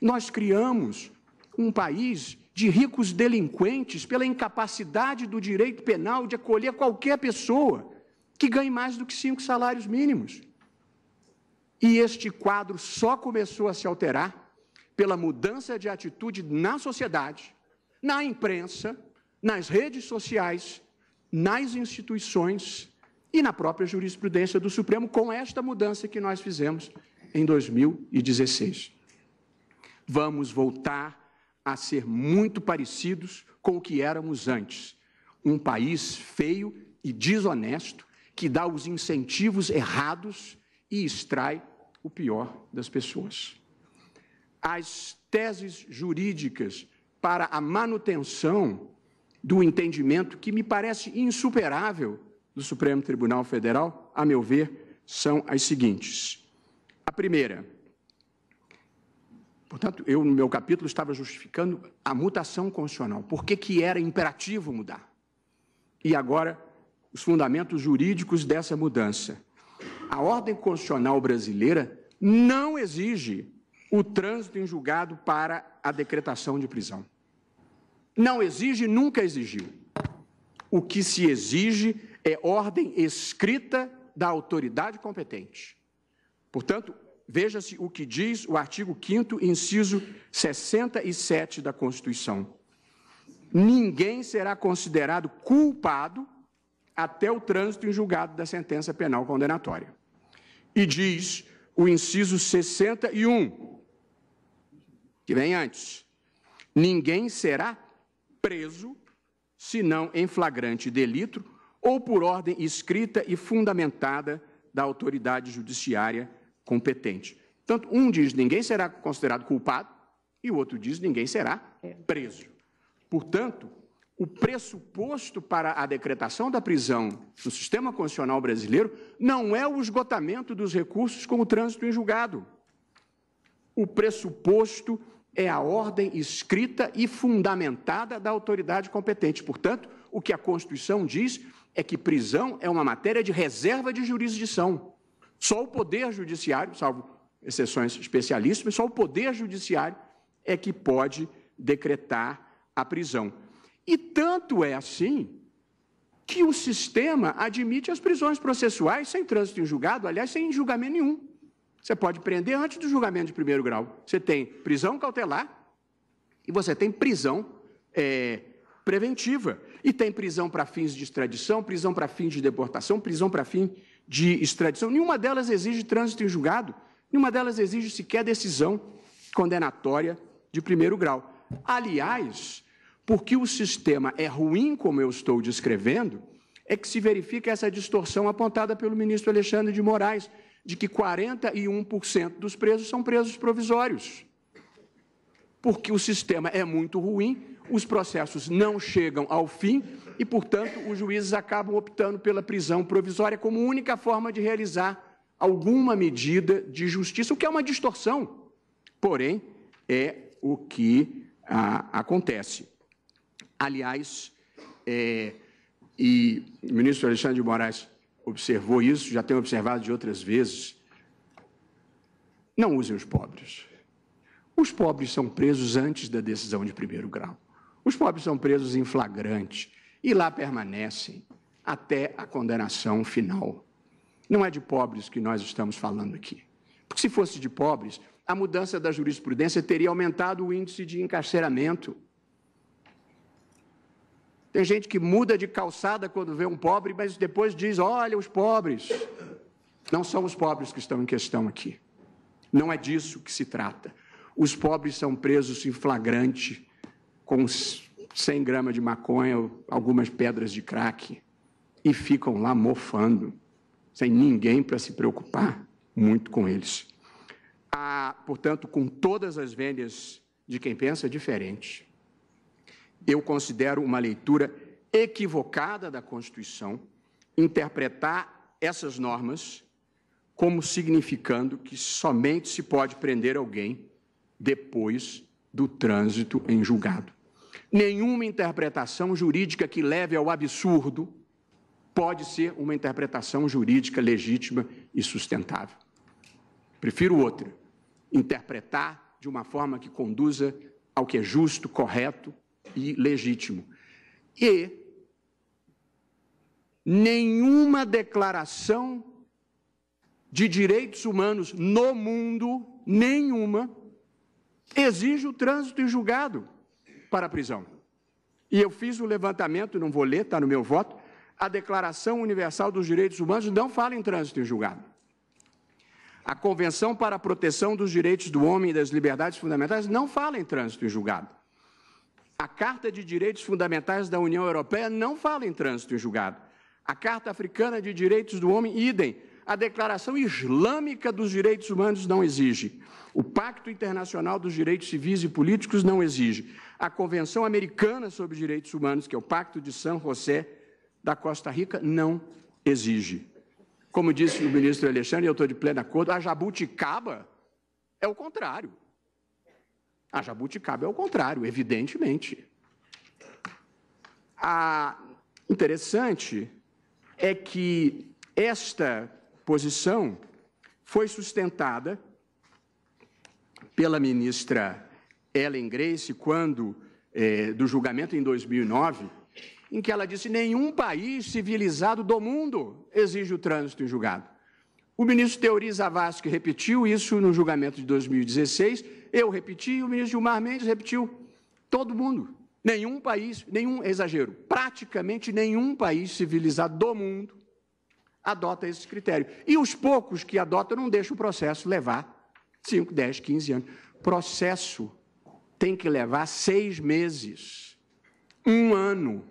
Nós criamos um país de ricos delinquentes pela incapacidade do direito penal de acolher qualquer pessoa que ganhe mais do que cinco salários mínimos. E este quadro só começou a se alterar pela mudança de atitude na sociedade, na imprensa, nas redes sociais nas instituições e na própria jurisprudência do Supremo com esta mudança que nós fizemos em 2016. Vamos voltar a ser muito parecidos com o que éramos antes. Um país feio e desonesto que dá os incentivos errados e extrai o pior das pessoas. As teses jurídicas para a manutenção do entendimento que me parece insuperável do Supremo Tribunal Federal, a meu ver, são as seguintes. A primeira, portanto, eu no meu capítulo estava justificando a mutação constitucional. Por que, que era imperativo mudar? E agora, os fundamentos jurídicos dessa mudança. A ordem constitucional brasileira não exige o trânsito em julgado para a decretação de prisão não exige nunca exigiu. O que se exige é ordem escrita da autoridade competente. Portanto, veja-se o que diz o artigo 5, inciso 67 da Constituição. Ninguém será considerado culpado até o trânsito em julgado da sentença penal condenatória. E diz o inciso 61, que vem antes: ninguém será preso, se não em flagrante delito, ou por ordem escrita e fundamentada da autoridade judiciária competente. Tanto um diz ninguém será considerado culpado e o outro diz ninguém será preso. Portanto, o pressuposto para a decretação da prisão no sistema constitucional brasileiro não é o esgotamento dos recursos com o trânsito em julgado. O pressuposto é a ordem escrita e fundamentada da autoridade competente. Portanto, o que a Constituição diz é que prisão é uma matéria de reserva de jurisdição. Só o Poder Judiciário, salvo exceções especialíssimas, só o Poder Judiciário é que pode decretar a prisão. E tanto é assim que o sistema admite as prisões processuais sem trânsito em julgado, aliás, sem julgamento nenhum. Você pode prender antes do julgamento de primeiro grau. Você tem prisão cautelar e você tem prisão é, preventiva. E tem prisão para fins de extradição, prisão para fins de deportação, prisão para fim de extradição. Nenhuma delas exige trânsito em julgado, nenhuma delas exige sequer decisão condenatória de primeiro grau. Aliás, porque o sistema é ruim, como eu estou descrevendo, é que se verifica essa distorção apontada pelo ministro Alexandre de Moraes, de que 41% dos presos são presos provisórios. Porque o sistema é muito ruim, os processos não chegam ao fim e, portanto, os juízes acabam optando pela prisão provisória como única forma de realizar alguma medida de justiça, o que é uma distorção. Porém, é o que a, ah, acontece. Aliás, é, e o ministro Alexandre de Moraes observou isso, já tenho observado de outras vezes. Não usem os pobres. Os pobres são presos antes da decisão de primeiro grau. Os pobres são presos em flagrante e lá permanecem até a condenação final. Não é de pobres que nós estamos falando aqui. Porque se fosse de pobres, a mudança da jurisprudência teria aumentado o índice de encarceramento. Tem gente que muda de calçada quando vê um pobre, mas depois diz: olha, os pobres. Não são os pobres que estão em questão aqui. Não é disso que se trata. Os pobres são presos em flagrante com 100 gramas de maconha, algumas pedras de crack, e ficam lá mofando, sem ninguém para se preocupar muito com eles. Há, ah, portanto, com todas as vênias de quem pensa diferente eu considero uma leitura equivocada da Constituição interpretar essas normas como significando que somente se pode prender alguém depois do trânsito em julgado. Nenhuma interpretação jurídica que leve ao absurdo pode ser uma interpretação jurídica legítima e sustentável. Prefiro outra, interpretar de uma forma que conduza ao que é justo, correto e legítimo. E nenhuma declaração de direitos humanos no mundo, nenhuma, exige o trânsito em julgado para a prisão. E eu fiz o levantamento, não vou ler, está no meu voto, a Declaração Universal dos Direitos Humanos não fala em trânsito em julgado. A Convenção para a Proteção dos Direitos do Homem e das Liberdades Fundamentais não fala em trânsito em julgado. A Carta de Direitos Fundamentais da União Europeia não fala em trânsito em julgado. A Carta Africana de Direitos do Homem, idem. A Declaração Islâmica dos Direitos Humanos não exige. O Pacto Internacional dos Direitos Civis e Políticos não exige. A Convenção Americana sobre Direitos Humanos, que é o Pacto de São José da Costa Rica, não exige. Como disse o ministro Alexandre, eu estou de pleno acordo, a jabuticaba é o contrário. A jabuticaba é o contrário, evidentemente. A interessante é que esta posição foi sustentada pela ministra Ellen Grace quando eh, do julgamento em 2009, em que ela disse: nenhum país civilizado do mundo exige o trânsito em julgado. O ministro Teori Zavascki repetiu isso no julgamento de 2016 eu repeti, o ministro Gilmar Mendes repetiu. Todo mundo. Nenhum país, nenhum exagero, praticamente nenhum país civilizado do mundo adota esse critério. E os poucos que adotam não deixam o processo levar 5, 10, 15 anos. Processo tem que levar seis meses, um ano,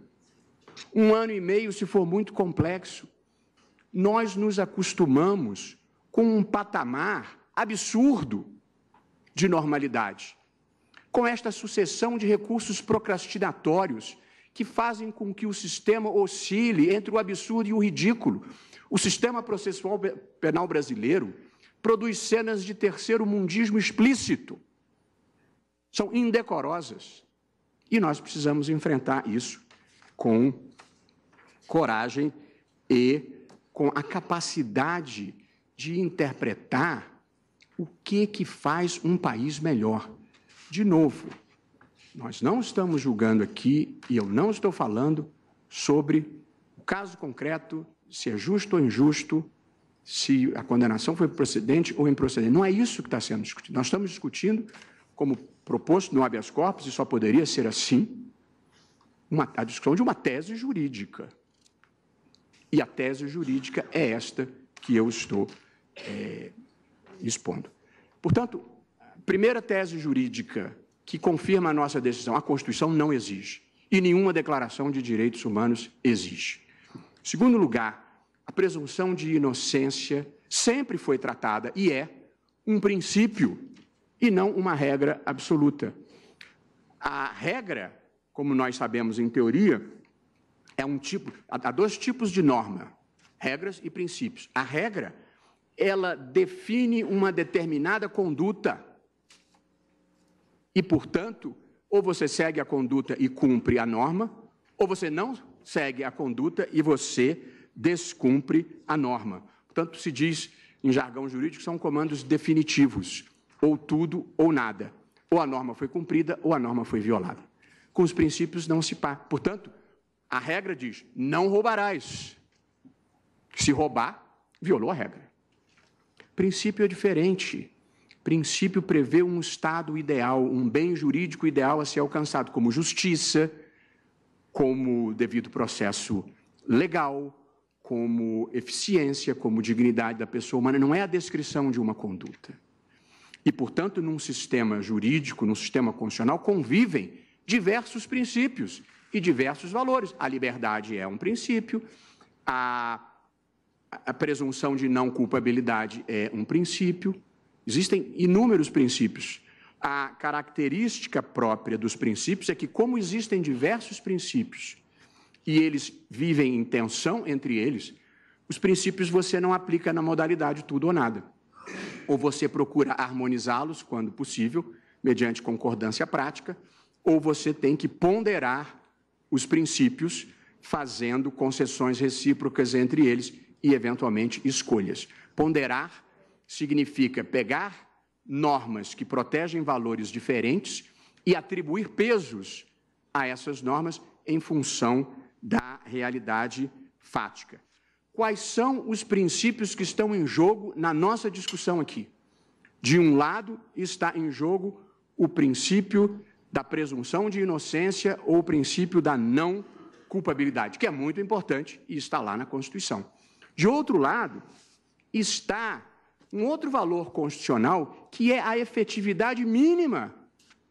um ano e meio se for muito complexo. Nós nos acostumamos com um patamar absurdo de normalidade. Com esta sucessão de recursos procrastinatórios que fazem com que o sistema oscile entre o absurdo e o ridículo, o sistema processual penal brasileiro produz cenas de terceiro mundismo explícito. São indecorosas. E nós precisamos enfrentar isso com coragem e com a capacidade de interpretar o que que faz um país melhor. De novo, nós não estamos julgando aqui e eu não estou falando sobre o caso concreto, se é justo ou injusto, se a condenação foi procedente ou improcedente. Não é isso que está sendo discutido. Nós estamos discutindo, como proposto no habeas corpus, e só poderia ser assim, uma, a discussão de uma tese jurídica. E a tese jurídica é esta que eu estou é, expondo. Portanto, primeira tese jurídica que confirma a nossa decisão: a Constituição não exige e nenhuma declaração de direitos humanos exige. Segundo lugar, a presunção de inocência sempre foi tratada e é um princípio e não uma regra absoluta. A regra, como nós sabemos em teoria, é um tipo, há dois tipos de norma, regras e princípios. A regra ela define uma determinada conduta. E, portanto, ou você segue a conduta e cumpre a norma, ou você não segue a conduta e você descumpre a norma. Portanto, se diz em jargão jurídico, são comandos definitivos, ou tudo ou nada. Ou a norma foi cumprida ou a norma foi violada. Com os princípios não se pá. Portanto, a regra diz: não roubarás. Se roubar, violou a regra. Princípio é diferente. Princípio prevê um estado ideal, um bem jurídico ideal a ser alcançado, como justiça, como devido processo legal, como eficiência, como dignidade da pessoa humana, não é a descrição de uma conduta. E, portanto, num sistema jurídico, num sistema constitucional, convivem diversos princípios e diversos valores. A liberdade é um princípio, a a presunção de não culpabilidade é um princípio. Existem inúmeros princípios. A característica própria dos princípios é que, como existem diversos princípios e eles vivem em tensão entre eles, os princípios você não aplica na modalidade tudo ou nada. Ou você procura harmonizá-los, quando possível, mediante concordância prática, ou você tem que ponderar os princípios, fazendo concessões recíprocas entre eles e, eventualmente, escolhas. Ponderar significa pegar normas que protegem valores diferentes e atribuir pesos a essas normas em função da realidade fática. Quais são os princípios que estão em jogo na nossa discussão aqui? De um lado, está em jogo o princípio da presunção de inocência ou o princípio da não culpabilidade, que é muito importante e está lá na Constituição. De outro lado, está um outro valor constitucional, que é a efetividade mínima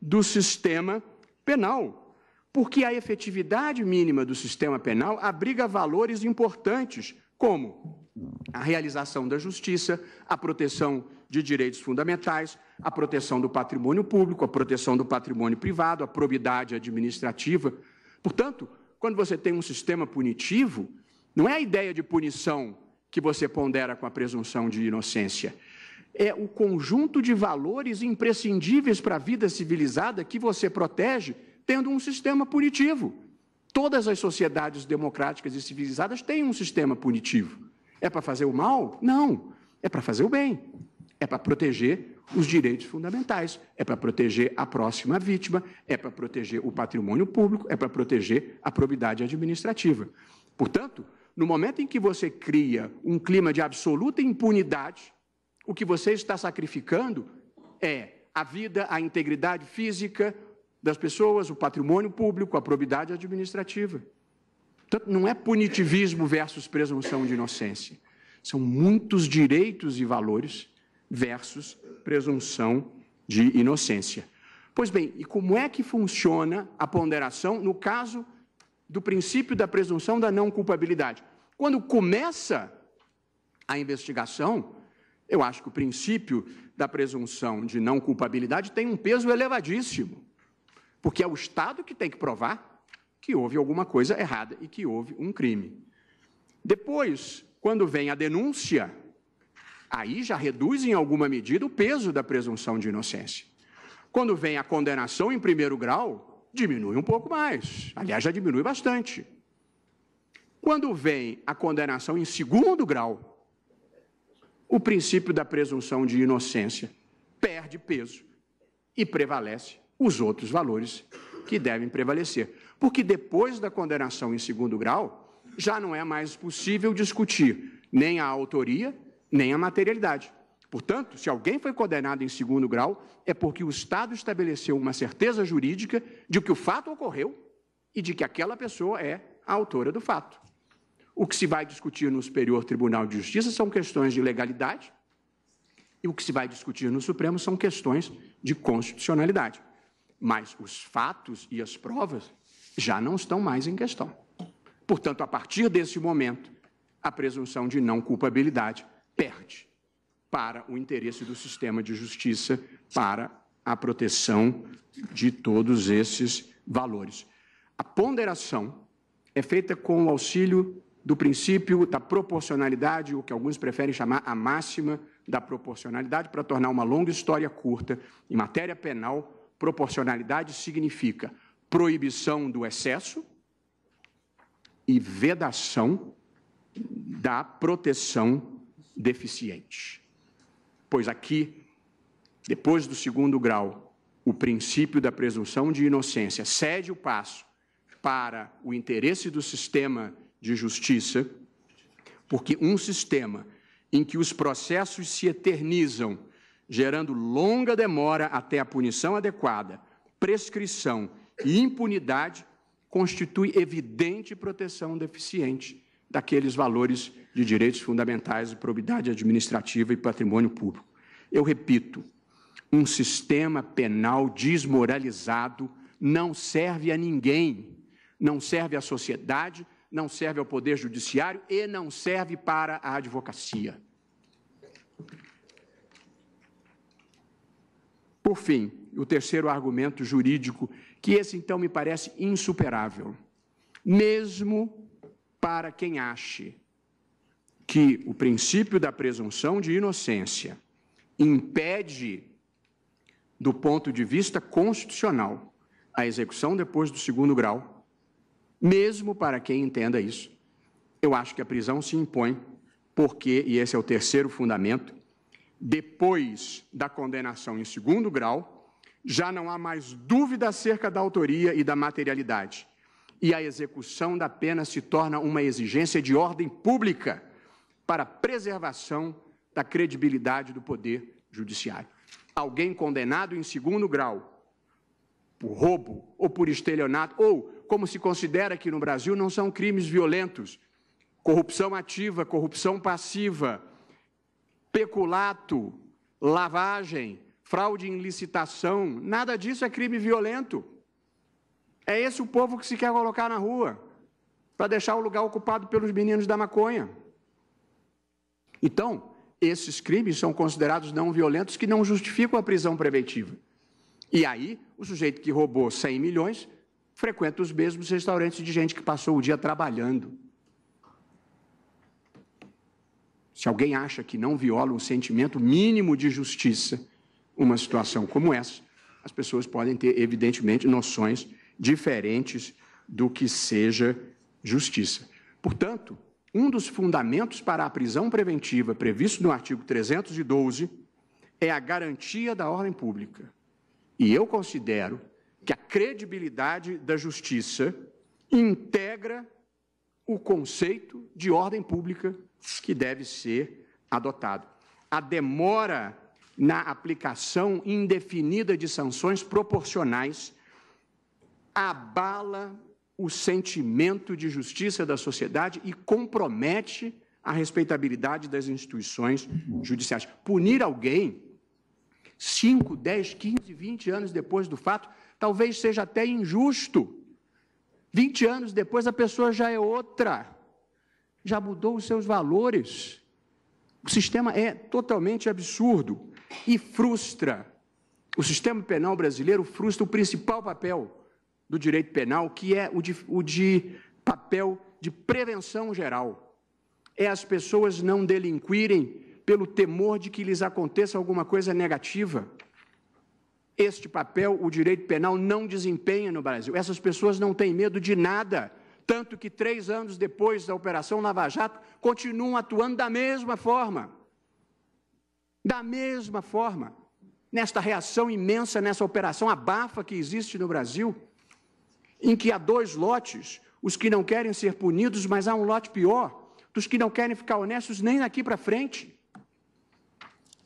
do sistema penal. Porque a efetividade mínima do sistema penal abriga valores importantes, como a realização da justiça, a proteção de direitos fundamentais, a proteção do patrimônio público, a proteção do patrimônio privado, a probidade administrativa. Portanto, quando você tem um sistema punitivo, não é a ideia de punição que você pondera com a presunção de inocência. É o conjunto de valores imprescindíveis para a vida civilizada que você protege tendo um sistema punitivo. Todas as sociedades democráticas e civilizadas têm um sistema punitivo. É para fazer o mal? Não. É para fazer o bem. É para proteger os direitos fundamentais, é para proteger a próxima vítima, é para proteger o patrimônio público, é para proteger a probidade administrativa. Portanto, no momento em que você cria um clima de absoluta impunidade, o que você está sacrificando é a vida, a integridade física das pessoas, o patrimônio público, a probidade administrativa. Portanto, não é punitivismo versus presunção de inocência. São muitos direitos e valores versus presunção de inocência. Pois bem, e como é que funciona a ponderação no caso do princípio da presunção da não culpabilidade. Quando começa a investigação, eu acho que o princípio da presunção de não culpabilidade tem um peso elevadíssimo, porque é o Estado que tem que provar que houve alguma coisa errada e que houve um crime. Depois, quando vem a denúncia, aí já reduz em alguma medida o peso da presunção de inocência. Quando vem a condenação em primeiro grau, diminui um pouco mais. Aliás, já diminui bastante. Quando vem a condenação em segundo grau, o princípio da presunção de inocência perde peso e prevalece os outros valores que devem prevalecer. Porque depois da condenação em segundo grau, já não é mais possível discutir nem a autoria, nem a materialidade. Portanto, se alguém foi condenado em segundo grau, é porque o Estado estabeleceu uma certeza jurídica de que o fato ocorreu e de que aquela pessoa é a autora do fato. O que se vai discutir no Superior Tribunal de Justiça são questões de legalidade e o que se vai discutir no Supremo são questões de constitucionalidade. Mas os fatos e as provas já não estão mais em questão. Portanto, a partir desse momento, a presunção de não culpabilidade perde para o interesse do sistema de justiça, para a proteção de todos esses valores. A ponderação é feita com o auxílio do princípio da proporcionalidade, o que alguns preferem chamar a máxima da proporcionalidade, para tornar uma longa história curta. Em matéria penal, proporcionalidade significa proibição do excesso e vedação da proteção deficiente pois aqui, depois do segundo grau, o princípio da presunção de inocência cede o passo para o interesse do sistema de justiça, porque um sistema em que os processos se eternizam, gerando longa demora até a punição adequada, prescrição e impunidade, constitui evidente proteção deficiente daqueles valores de direitos fundamentais, probidade administrativa e patrimônio público. Eu repito, um sistema penal desmoralizado não serve a ninguém, não serve à sociedade, não serve ao poder judiciário e não serve para a advocacia. Por fim, o terceiro argumento jurídico, que esse então me parece insuperável. Mesmo para quem ache que o princípio da presunção de inocência impede, do ponto de vista constitucional, a execução depois do segundo grau, mesmo para quem entenda isso, eu acho que a prisão se impõe, porque, e esse é o terceiro fundamento, depois da condenação em segundo grau, já não há mais dúvida acerca da autoria e da materialidade e a execução da pena se torna uma exigência de ordem pública para preservação da credibilidade do poder judiciário. Alguém condenado em segundo grau por roubo ou por estelionato, ou como se considera aqui no Brasil, não são crimes violentos. Corrupção ativa, corrupção passiva, peculato, lavagem, fraude em licitação, nada disso é crime violento. É esse o povo que se quer colocar na rua para deixar o lugar ocupado pelos meninos da maconha. Então, esses crimes são considerados não violentos que não justificam a prisão preventiva. E aí, o sujeito que roubou 100 milhões frequenta os mesmos restaurantes de gente que passou o dia trabalhando. Se alguém acha que não viola um sentimento mínimo de justiça, uma situação como essa, as pessoas podem ter, evidentemente, noções diferentes do que seja justiça. Portanto, um dos fundamentos para a prisão preventiva previsto no artigo 312 é a garantia da ordem pública. E eu considero que a credibilidade da justiça integra o conceito de ordem pública que deve ser adotado. A demora na aplicação indefinida de sanções proporcionais abala o sentimento de justiça da sociedade e compromete a respeitabilidade das instituições judiciais. Punir alguém 5, 10, 15, 20 anos depois do fato, talvez seja até injusto. 20 anos depois a pessoa já é outra, já mudou os seus valores. O sistema é totalmente absurdo e frustra. O sistema penal brasileiro frustra o principal papel do direito penal, que é o de, o de papel de prevenção geral. É as pessoas não delinquirem pelo temor de que lhes aconteça alguma coisa negativa. Este papel o direito penal não desempenha no Brasil. Essas pessoas não têm medo de nada. Tanto que três anos depois da Operação Lava Jato, continuam atuando da mesma forma. Da mesma forma. Nesta reação imensa, nessa operação abafa que existe no Brasil em que há dois lotes, os que não querem ser punidos, mas há um lote pior, dos que não querem ficar honestos nem daqui para frente.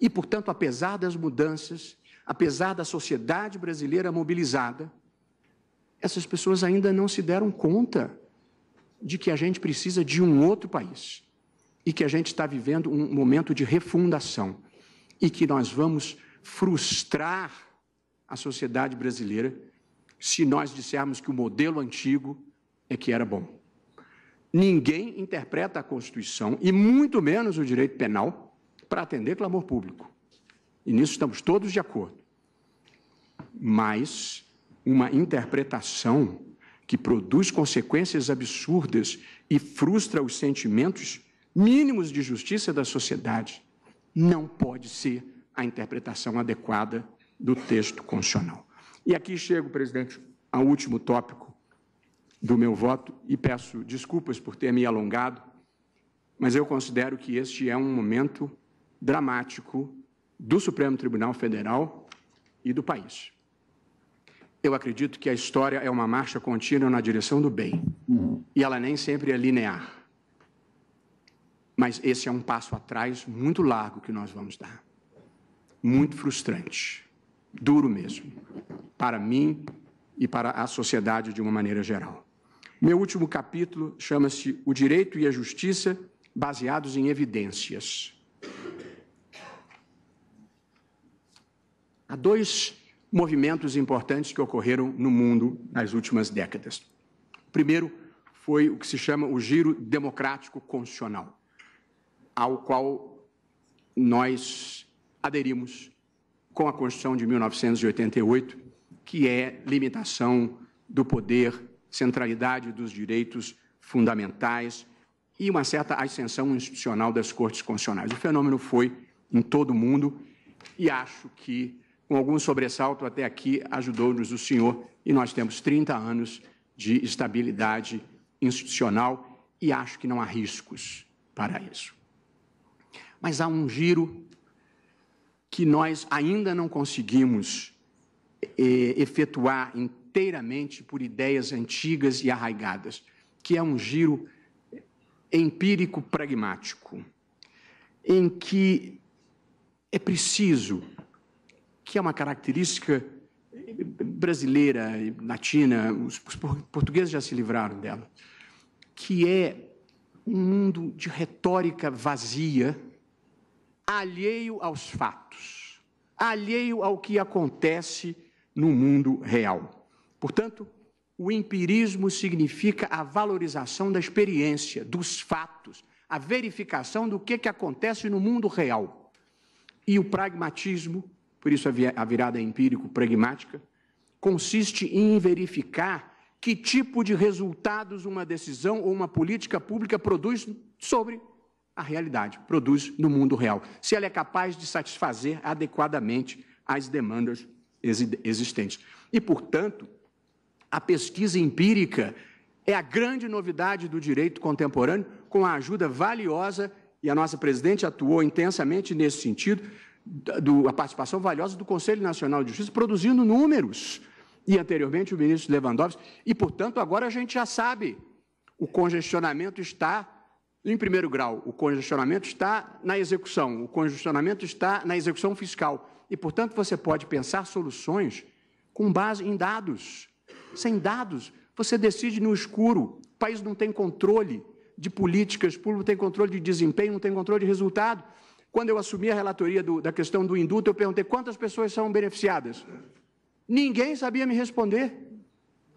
E, portanto, apesar das mudanças, apesar da sociedade brasileira mobilizada, essas pessoas ainda não se deram conta de que a gente precisa de um outro país e que a gente está vivendo um momento de refundação e que nós vamos frustrar a sociedade brasileira se nós dissermos que o modelo antigo é que era bom. Ninguém interpreta a Constituição, e muito menos o direito penal, para atender clamor público. E nisso estamos todos de acordo. Mas uma interpretação que produz consequências absurdas e frustra os sentimentos mínimos de justiça da sociedade não pode ser a interpretação adequada do texto constitucional. E aqui chego, presidente, ao último tópico do meu voto e peço desculpas por ter me alongado, mas eu considero que este é um momento dramático do Supremo Tribunal Federal e do país. Eu acredito que a história é uma marcha contínua na direção do bem e ela nem sempre é linear. Mas esse é um passo atrás muito largo que nós vamos dar. Muito frustrante duro mesmo, para mim e para a sociedade de uma maneira geral. Meu último capítulo chama-se O Direito e a Justiça Baseados em Evidências. Há dois movimentos importantes que ocorreram no mundo nas últimas décadas. O primeiro foi o que se chama o giro democrático constitucional, ao qual nós aderimos com a Constituição de 1988, que é limitação do poder, centralidade dos direitos fundamentais e uma certa ascensão institucional das cortes constitucionais. O fenômeno foi em todo o mundo e acho que, com algum sobressalto até aqui, ajudou-nos o senhor e nós temos 30 anos de estabilidade institucional e acho que não há riscos para isso. Mas há um giro que nós ainda não conseguimos eh, efetuar inteiramente por ideias antigas e arraigadas, que é um giro empírico pragmático, em que é preciso, que é uma característica eh, brasileira, latina, os portugueses já se livraram dela, que é um mundo de retórica vazia alheio aos fatos, alheio ao que acontece no mundo real. Portanto, o empirismo significa a valorização da experiência, dos fatos, a verificação do que, que acontece no mundo real. E o pragmatismo, por isso a virada empírico-pragmática, consiste em verificar que tipo de resultados uma decisão ou uma política pública produz sobre a realidade, produz no mundo real, se ela é capaz de satisfazer adequadamente as demandas existentes. E, portanto, a pesquisa empírica é a grande novidade do direito contemporâneo, com a ajuda valiosa, e a nossa presidente atuou intensamente nesse sentido, do, a participação valiosa do Conselho Nacional de Justiça, produzindo números. E anteriormente o ministro Lewandowski. E, portanto, agora a gente já sabe: o congestionamento está em primeiro grau, o congestionamento está na execução, o congestionamento está na execução fiscal. E, portanto, você pode pensar soluções com base em dados. Sem dados, você decide no escuro. O país não tem controle de políticas públicas, não tem controle de desempenho, não tem controle de resultado. Quando eu assumi a relatoria do, da questão do indulto, eu perguntei quantas pessoas são beneficiadas. Ninguém sabia me responder.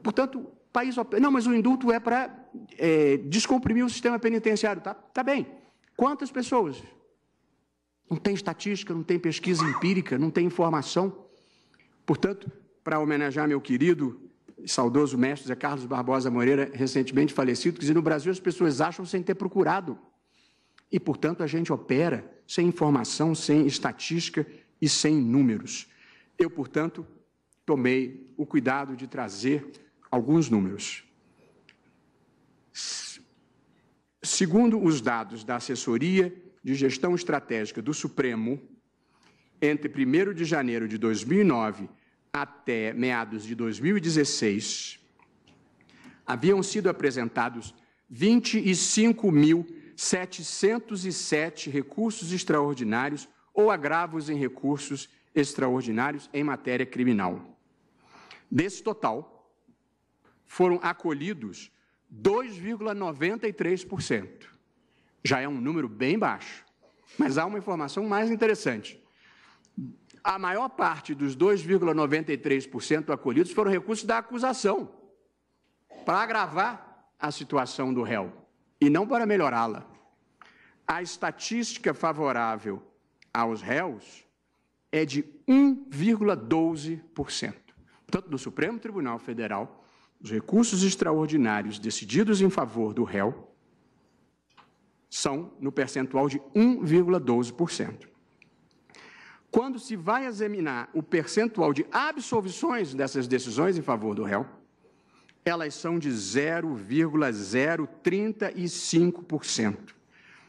Portanto, país. Não, mas o indulto é para é, descomprimir o sistema penitenciário. Tá, tá bem. Quantas pessoas? Não tem estatística, não tem pesquisa empírica, não tem informação. Portanto, para homenagear meu querido e saudoso mestre Zé Carlos Barbosa Moreira, recentemente falecido, que no Brasil as pessoas acham sem ter procurado. E, portanto, a gente opera sem informação, sem estatística e sem números. Eu, portanto, tomei o cuidado de trazer alguns números. Segundo os dados da Assessoria de Gestão Estratégica do Supremo, entre 1 de janeiro de 2009 até meados de 2016, haviam sido apresentados 25.707 recursos extraordinários ou agravos em recursos extraordinários em matéria criminal. Desse total, foram acolhidos 2,93%. Já é um número bem baixo. Mas há uma informação mais interessante. A maior parte dos 2,93% acolhidos foram recursos da acusação, para agravar a situação do réu e não para melhorá-la. A estatística favorável aos réus é de 1,12%. Portanto, do Supremo Tribunal Federal os recursos extraordinários decididos em favor do réu são no percentual de 1,12%. Quando se vai examinar o percentual de absolvições dessas decisões em favor do réu, elas são de 0,035%.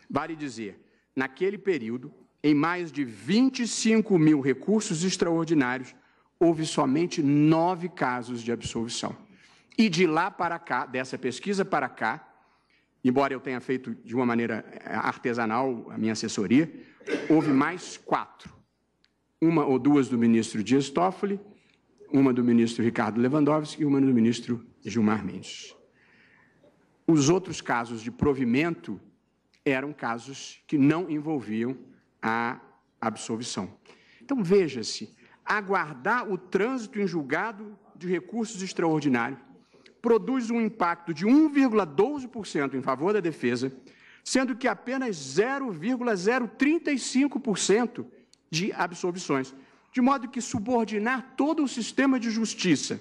Vale dizer, naquele período, em mais de 25 mil recursos extraordinários, houve somente nove casos de absolvição. E de lá para cá, dessa pesquisa para cá, embora eu tenha feito de uma maneira eh, artesanal a minha assessoria, houve mais quatro. Uma ou duas do ministro Dias Toffoli, uma do ministro Ricardo Lewandowski e uma do ministro Gilmar Mendes. Os outros casos de provimento eram casos que não envolviam a absolvição. Então, veja-se, aguardar o trânsito em julgado de recursos extraordinários produz um impacto de 1,12% em favor da defesa, sendo que apenas 0,035% de absolvições. De modo que subordinar todo o sistema de justiça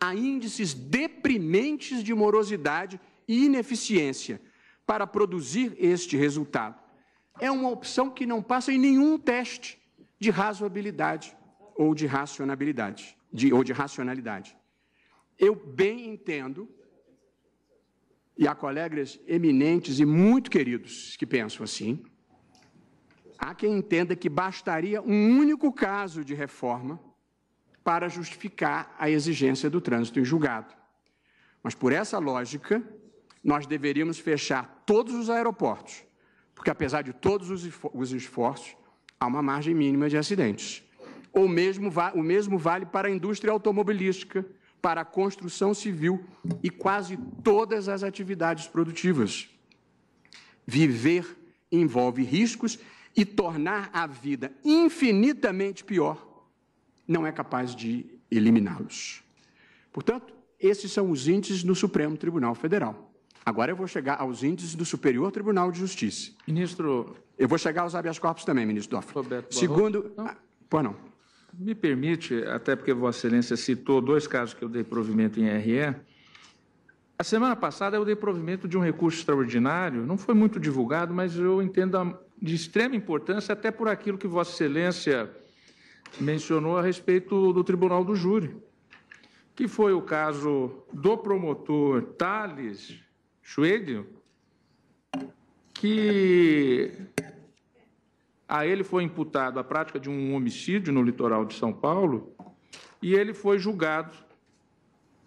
a índices deprimentes de morosidade e ineficiência para produzir este resultado é uma opção que não passa em nenhum teste de razoabilidade ou de racionalidade, de, ou de racionalidade. Eu bem entendo, e há colegas eminentes e muito queridos que pensam assim, há quem entenda que bastaria um único caso de reforma para justificar a exigência do trânsito em julgado. Mas por essa lógica, nós deveríamos fechar todos os aeroportos, porque apesar de todos os esforços, há uma margem mínima de acidentes. Ou mesmo, o mesmo vale para a indústria automobilística, para a construção civil e quase todas as atividades produtivas. Viver envolve riscos e tornar a vida infinitamente pior não é capaz de eliminá-los. Portanto, esses são os índices do Supremo Tribunal Federal. Agora eu vou chegar aos índices do Superior Tribunal de Justiça. Ministro. Eu vou chegar aos habeas corpus também, ministro Doffler. Segundo. Não? Ah, pô, não. Me permite, até porque Vossa Excelência citou dois casos que eu dei provimento em RE. A semana passada eu dei provimento de um recurso extraordinário, não foi muito divulgado, mas eu entendo de extrema importância, até por aquilo que Vossa Excelência mencionou a respeito do Tribunal do Júri, que foi o caso do promotor Thales Schwedel, que a ele foi imputado a prática de um homicídio no litoral de São Paulo e ele foi julgado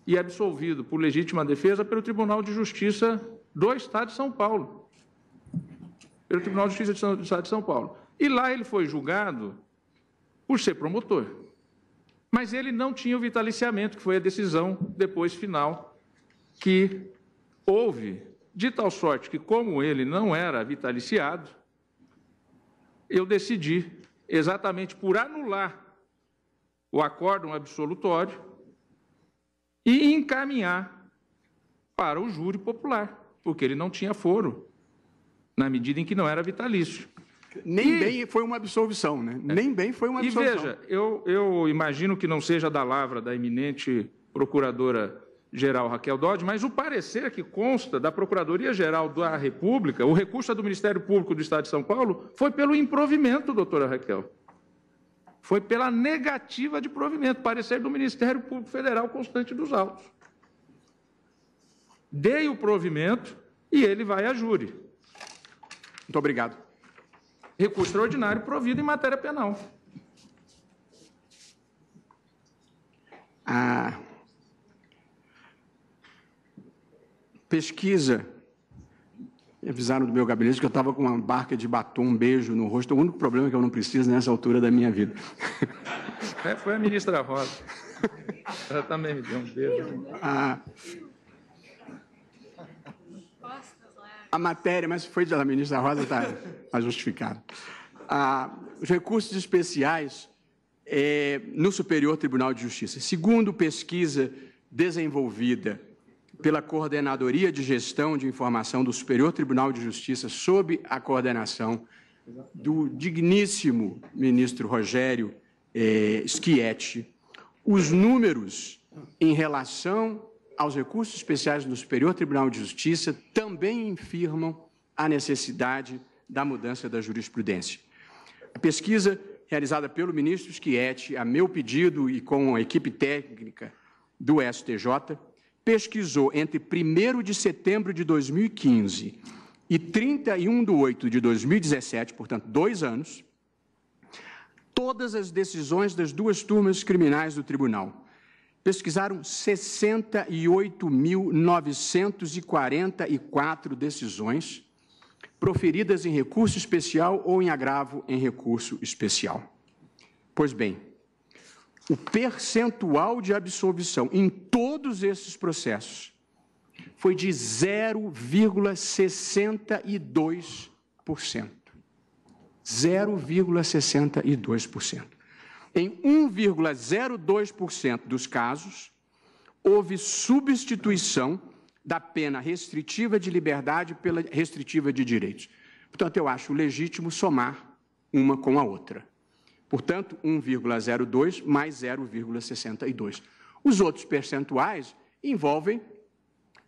e absolvido por legítima defesa pelo Tribunal de Justiça do Estado de São Paulo. Pelo Tribunal de Justiça do Estado de São Paulo. E lá ele foi julgado por ser promotor. Mas ele não tinha o vitaliciamento, que foi a decisão depois final que houve, de tal sorte que, como ele não era vitaliciado, eu decidi, exatamente por anular o acórdão absolutório e encaminhar para o júri popular, porque ele não tinha foro, na medida em que não era vitalício. Nem e, bem foi uma absolvição, né? É. Nem bem foi uma absolvição. E veja, eu, eu imagino que não seja da lavra da eminente procuradora Geral Raquel Dodge, mas o parecer é que consta da Procuradoria-Geral da República, o recurso é do Ministério Público do Estado de São Paulo, foi pelo improvimento, doutora Raquel. Foi pela negativa de provimento, parecer do Ministério Público Federal constante dos autos. Dei o provimento e ele vai a júri. Muito obrigado. Recurso extraordinário provido em matéria penal. Ah. pesquisa. Me avisaram do meu gabinete que eu estava com uma barca de batom, um beijo no rosto. O único problema é que eu não preciso nessa altura da minha vida. É, foi a ministra Rosa. Ela também me deu um beijo. A, a matéria, mas foi da ministra Rosa, está justificado. A, os recursos especiais é, no Superior Tribunal de Justiça. Segundo pesquisa desenvolvida pela Coordenadoria de Gestão de Informação do Superior Tribunal de Justiça, sob a coordenação do digníssimo ministro Rogério eh, Schietti, os números em relação aos recursos especiais do Superior Tribunal de Justiça também infirmam a necessidade da mudança da jurisprudência. A pesquisa realizada pelo ministro Schietti, a meu pedido e com a equipe técnica do STJ, pesquisou entre 1 de setembro de 2015 e 31 de 8 de 2017, portanto, dois anos, todas as decisões das duas turmas criminais do tribunal. Pesquisaram 68.944 decisões proferidas em recurso especial ou em agravo em recurso especial. Pois bem, o percentual de absolvição em todos esses processos foi de 0,62%. 0,62%. Em 1,02% dos casos, houve substituição da pena restritiva de liberdade pela restritiva de direitos. Portanto, eu acho legítimo somar uma com a outra. Portanto, 1,02 mais 0,62. Os outros percentuais envolvem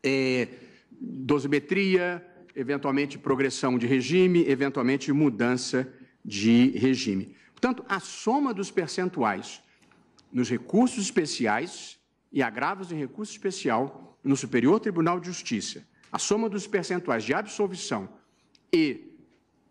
é, dosimetria, eventualmente progressão de regime, eventualmente mudança de regime. Portanto, a soma dos percentuais nos recursos especiais e agravos em recurso especial no Superior Tribunal de Justiça, a soma dos percentuais de absolvição e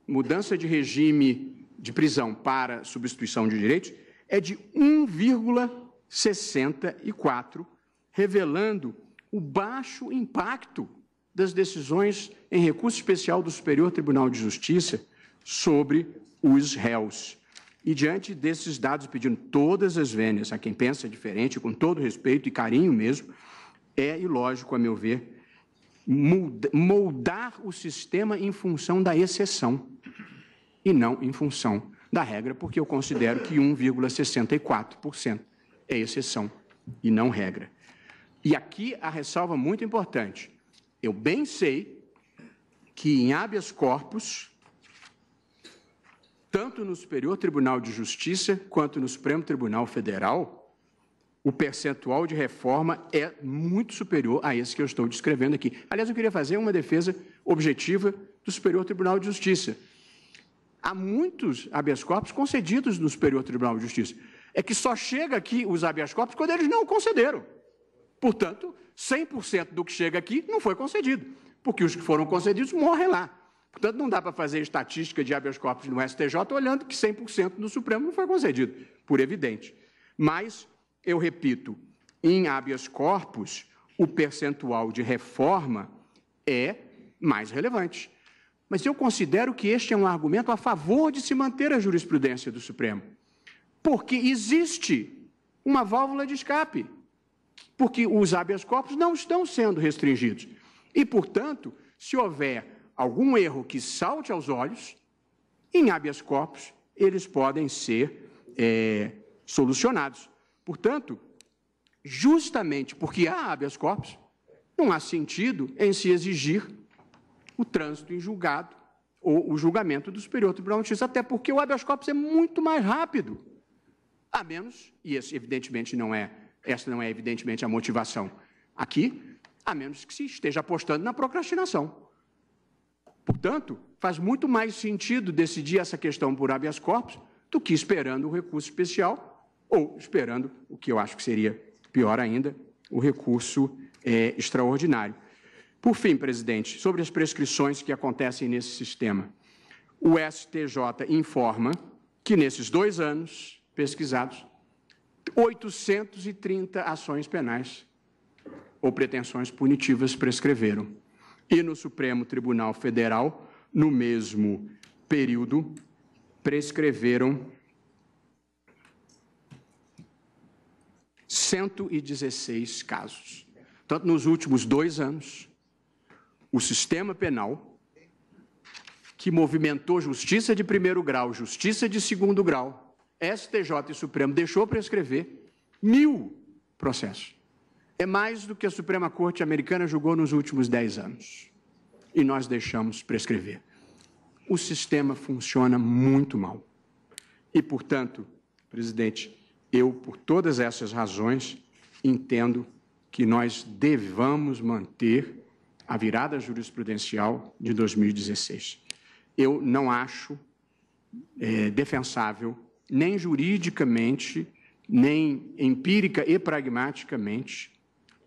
mudança de regime de prisão para substituição de direitos é de 1,64, revelando o baixo impacto das decisões em recurso especial do Superior Tribunal de Justiça sobre os réus. E diante desses dados, pedindo todas as vênias a quem pensa diferente, com todo respeito e carinho mesmo, é ilógico, a meu ver, moldar o sistema em função da exceção e não em função da regra, porque eu considero que 1,64% é exceção e não regra. E aqui a ressalva muito importante. Eu bem sei que em habeas corpus, tanto no Superior Tribunal de Justiça quanto no Supremo Tribunal Federal, o percentual de reforma é muito superior a esse que eu estou descrevendo aqui. Aliás, eu queria fazer uma defesa objetiva do Superior Tribunal de Justiça. Há muitos habeas corpus concedidos no Superior Tribunal de Justiça. É que só chega aqui os habeas corpus quando eles não concederam. Portanto, 100% do que chega aqui não foi concedido, porque os que foram concedidos morrem lá. Portanto, não dá para fazer estatística de habeas corpus no STJ olhando que 100% do Supremo não foi concedido, por evidente. Mas, eu repito, em habeas corpus, o percentual de reforma é mais relevante mas eu considero que este é um argumento a favor de se manter a jurisprudência do Supremo. Porque existe uma válvula de escape. Porque os habeas corpus não estão sendo restringidos. E, portanto, se houver algum erro que salte aos olhos, em habeas corpus eles podem ser é, solucionados. Portanto, justamente porque há habeas corpus, não há sentido em se exigir o trânsito em julgado ou o julgamento do Superior Tribunal de Justiça, até porque o habeas corpus é muito mais rápido. A menos, e esse evidentemente não é, essa não é evidentemente a motivação aqui, a menos que se esteja apostando na procrastinação. Portanto, faz muito mais sentido decidir essa questão por habeas corpus do que esperando o recurso especial ou esperando o que eu acho que seria pior ainda, o recurso é, extraordinário. Por fim, presidente, sobre as prescrições que acontecem nesse sistema. O STJ informa que nesses dois anos pesquisados, 830 ações penais ou pretensões punitivas prescreveram. E no Supremo Tribunal Federal, no mesmo período, prescreveram 116 casos. Tanto nos últimos dois anos, o sistema penal, que movimentou justiça de primeiro grau, justiça de segundo grau, STJ e Supremo deixou prescrever mil processos. É mais do que a Suprema Corte Americana julgou nos últimos dez anos. E nós deixamos prescrever. O sistema funciona muito mal. E, portanto, presidente, eu, por todas essas razões, entendo que nós devamos manter a virada jurisprudencial de 2016. Eu não acho é, defensável, nem juridicamente, nem empírica e pragmaticamente,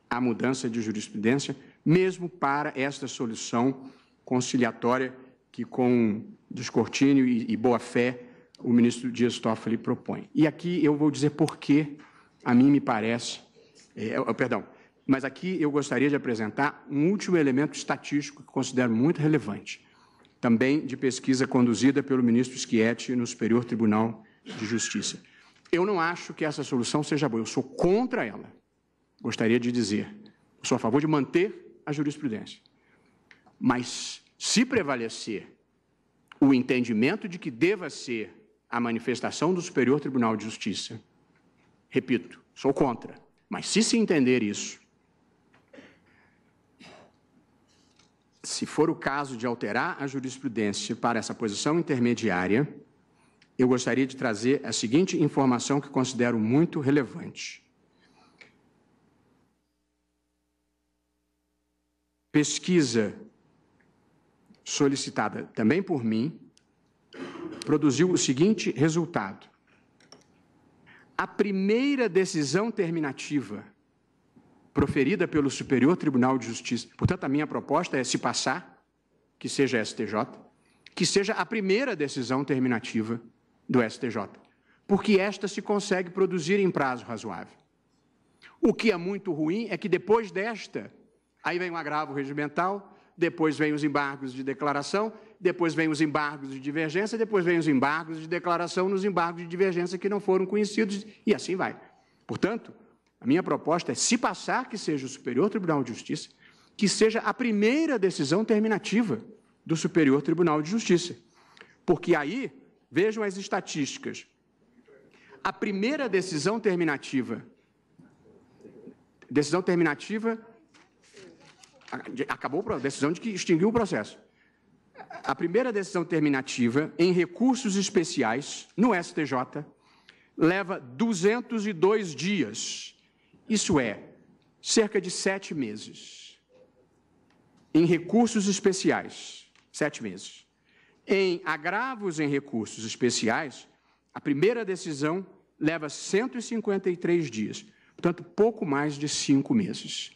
a mudança de jurisprudência, mesmo para esta solução conciliatória que, com descortínio e, e boa-fé, o ministro Dias Toffoli propõe. E aqui eu vou dizer por que a mim me parece, é, é perdão, mas aqui eu gostaria de apresentar um último elemento estatístico que considero muito relevante, também de pesquisa conduzida pelo ministro Schietti no Superior Tribunal de Justiça. Eu não acho que essa solução seja boa, eu sou contra ela. Gostaria de dizer, sou a favor de manter a jurisprudência. Mas se prevalecer o entendimento de que deva ser a manifestação do Superior Tribunal de Justiça, repito, sou contra, mas se se entender isso, se for o caso de alterar a jurisprudência para essa posição intermediária, eu gostaria de trazer a seguinte informação que considero muito relevante. Pesquisa solicitada também por mim produziu o seguinte resultado: a primeira decisão terminativa proferida pelo Superior Tribunal de Justiça. Portanto, a minha proposta é, se passar, que seja STJ, que seja a primeira decisão terminativa do STJ, porque esta se consegue produzir em prazo razoável. O que é muito ruim é que depois desta, aí vem o um agravo regimental, depois vem os embargos de declaração, depois vem os embargos de divergência, depois vem os embargos de declaração nos embargos de divergência que não foram conhecidos, e assim vai. Portanto, a minha proposta é, se passar que seja o Superior Tribunal de Justiça, que seja a primeira decisão terminativa do Superior Tribunal de Justiça. Porque aí, vejam as estatísticas, a primeira decisão terminativa, decisão terminativa, acabou a decisão de que extinguiu o processo. A primeira decisão terminativa em recursos especiais no STJ leva 202 dias isso é, cerca de sete meses, em recursos especiais, sete meses. Em agravos em recursos especiais, a primeira decisão leva 153 dias, portanto, pouco mais de cinco meses.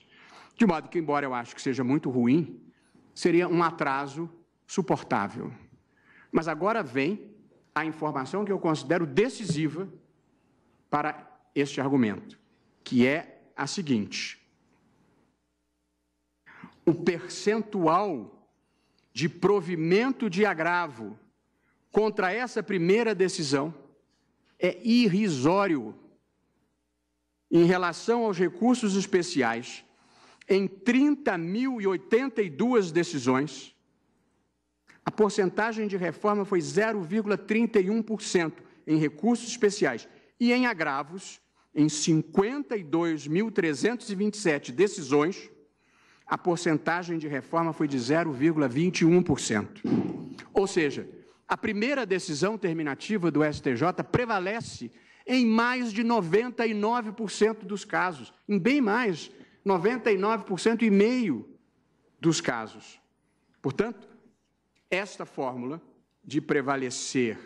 De modo que, embora eu acho que seja muito ruim, seria um atraso suportável. Mas agora vem a informação que eu considero decisiva para este argumento que é a seguinte: o percentual de provimento de agravo contra essa primeira decisão é irrisório em relação aos recursos especiais em 30.082 decisões, a porcentagem de reforma foi 0,31% em recursos especiais e em agravos em 52.327 decisões, a porcentagem de reforma foi de 0,21%. Ou seja, a primeira decisão terminativa do STJ prevalece em mais de 99% dos casos, em bem mais, 99% e meio dos casos. Portanto, esta fórmula de prevalecer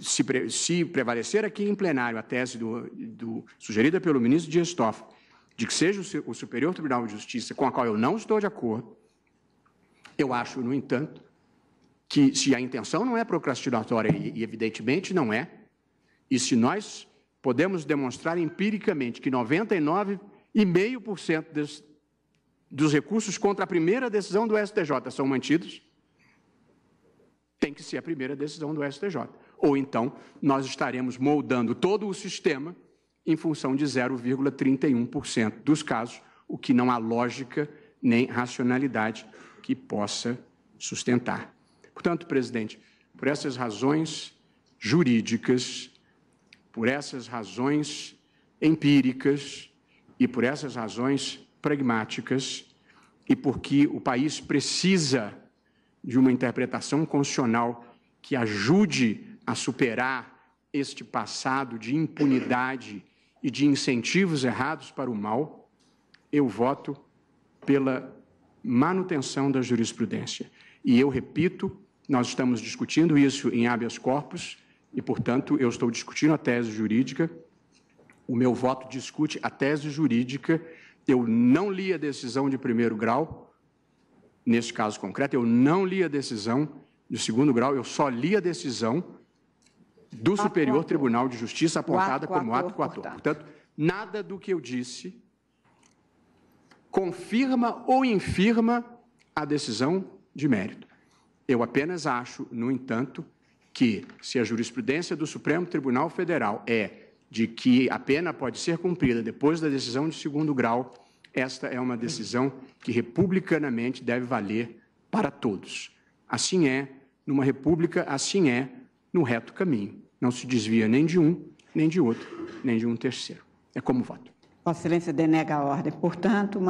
se, pre, se, prevalecer aqui em plenário a tese do, do, sugerida pelo ministro Dias Toffoli, de que seja o, o Superior Tribunal de Justiça, com a qual eu não estou de acordo, eu acho, no entanto, que se a intenção não é procrastinatória, e, e evidentemente não é, e se nós podemos demonstrar empiricamente que 99,5% dos recursos contra a primeira decisão do STJ são mantidos, tem que ser a primeira decisão do STJ. Ou então, nós estaremos moldando todo o sistema em função de 0,31% dos casos, o que não há lógica nem racionalidade que possa sustentar. Portanto, presidente, por essas razões jurídicas, por essas razões empíricas e por essas razões pragmáticas, e porque o país precisa de uma interpretação constitucional que ajude a superar este passado de impunidade e de incentivos errados para o mal, eu voto pela manutenção da jurisprudência. E eu repito, nós estamos discutindo isso em habeas corpus e, portanto, eu estou discutindo a tese jurídica. O meu voto discute a tese jurídica. Eu não li a decisão de primeiro grau, nesse caso concreto, eu não li a decisão de segundo grau, eu só li a decisão do Superior Tribunal de Justiça apontada ato como ato coator. Portanto, nada do que eu disse confirma ou infirma a decisão de mérito. Eu apenas acho, no entanto, que se a jurisprudência do Supremo Tribunal Federal é de que a pena pode ser cumprida depois da decisão de segundo grau, esta é uma decisão que republicanamente deve valer para todos. Assim é numa república, assim é no reto caminho não se desvia nem de um, nem de outro, nem de um terceiro. É como voto. Vossa Excelência denega a ordem. Portanto,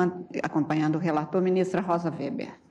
acompanhando o relator, ministra Rosa Weber.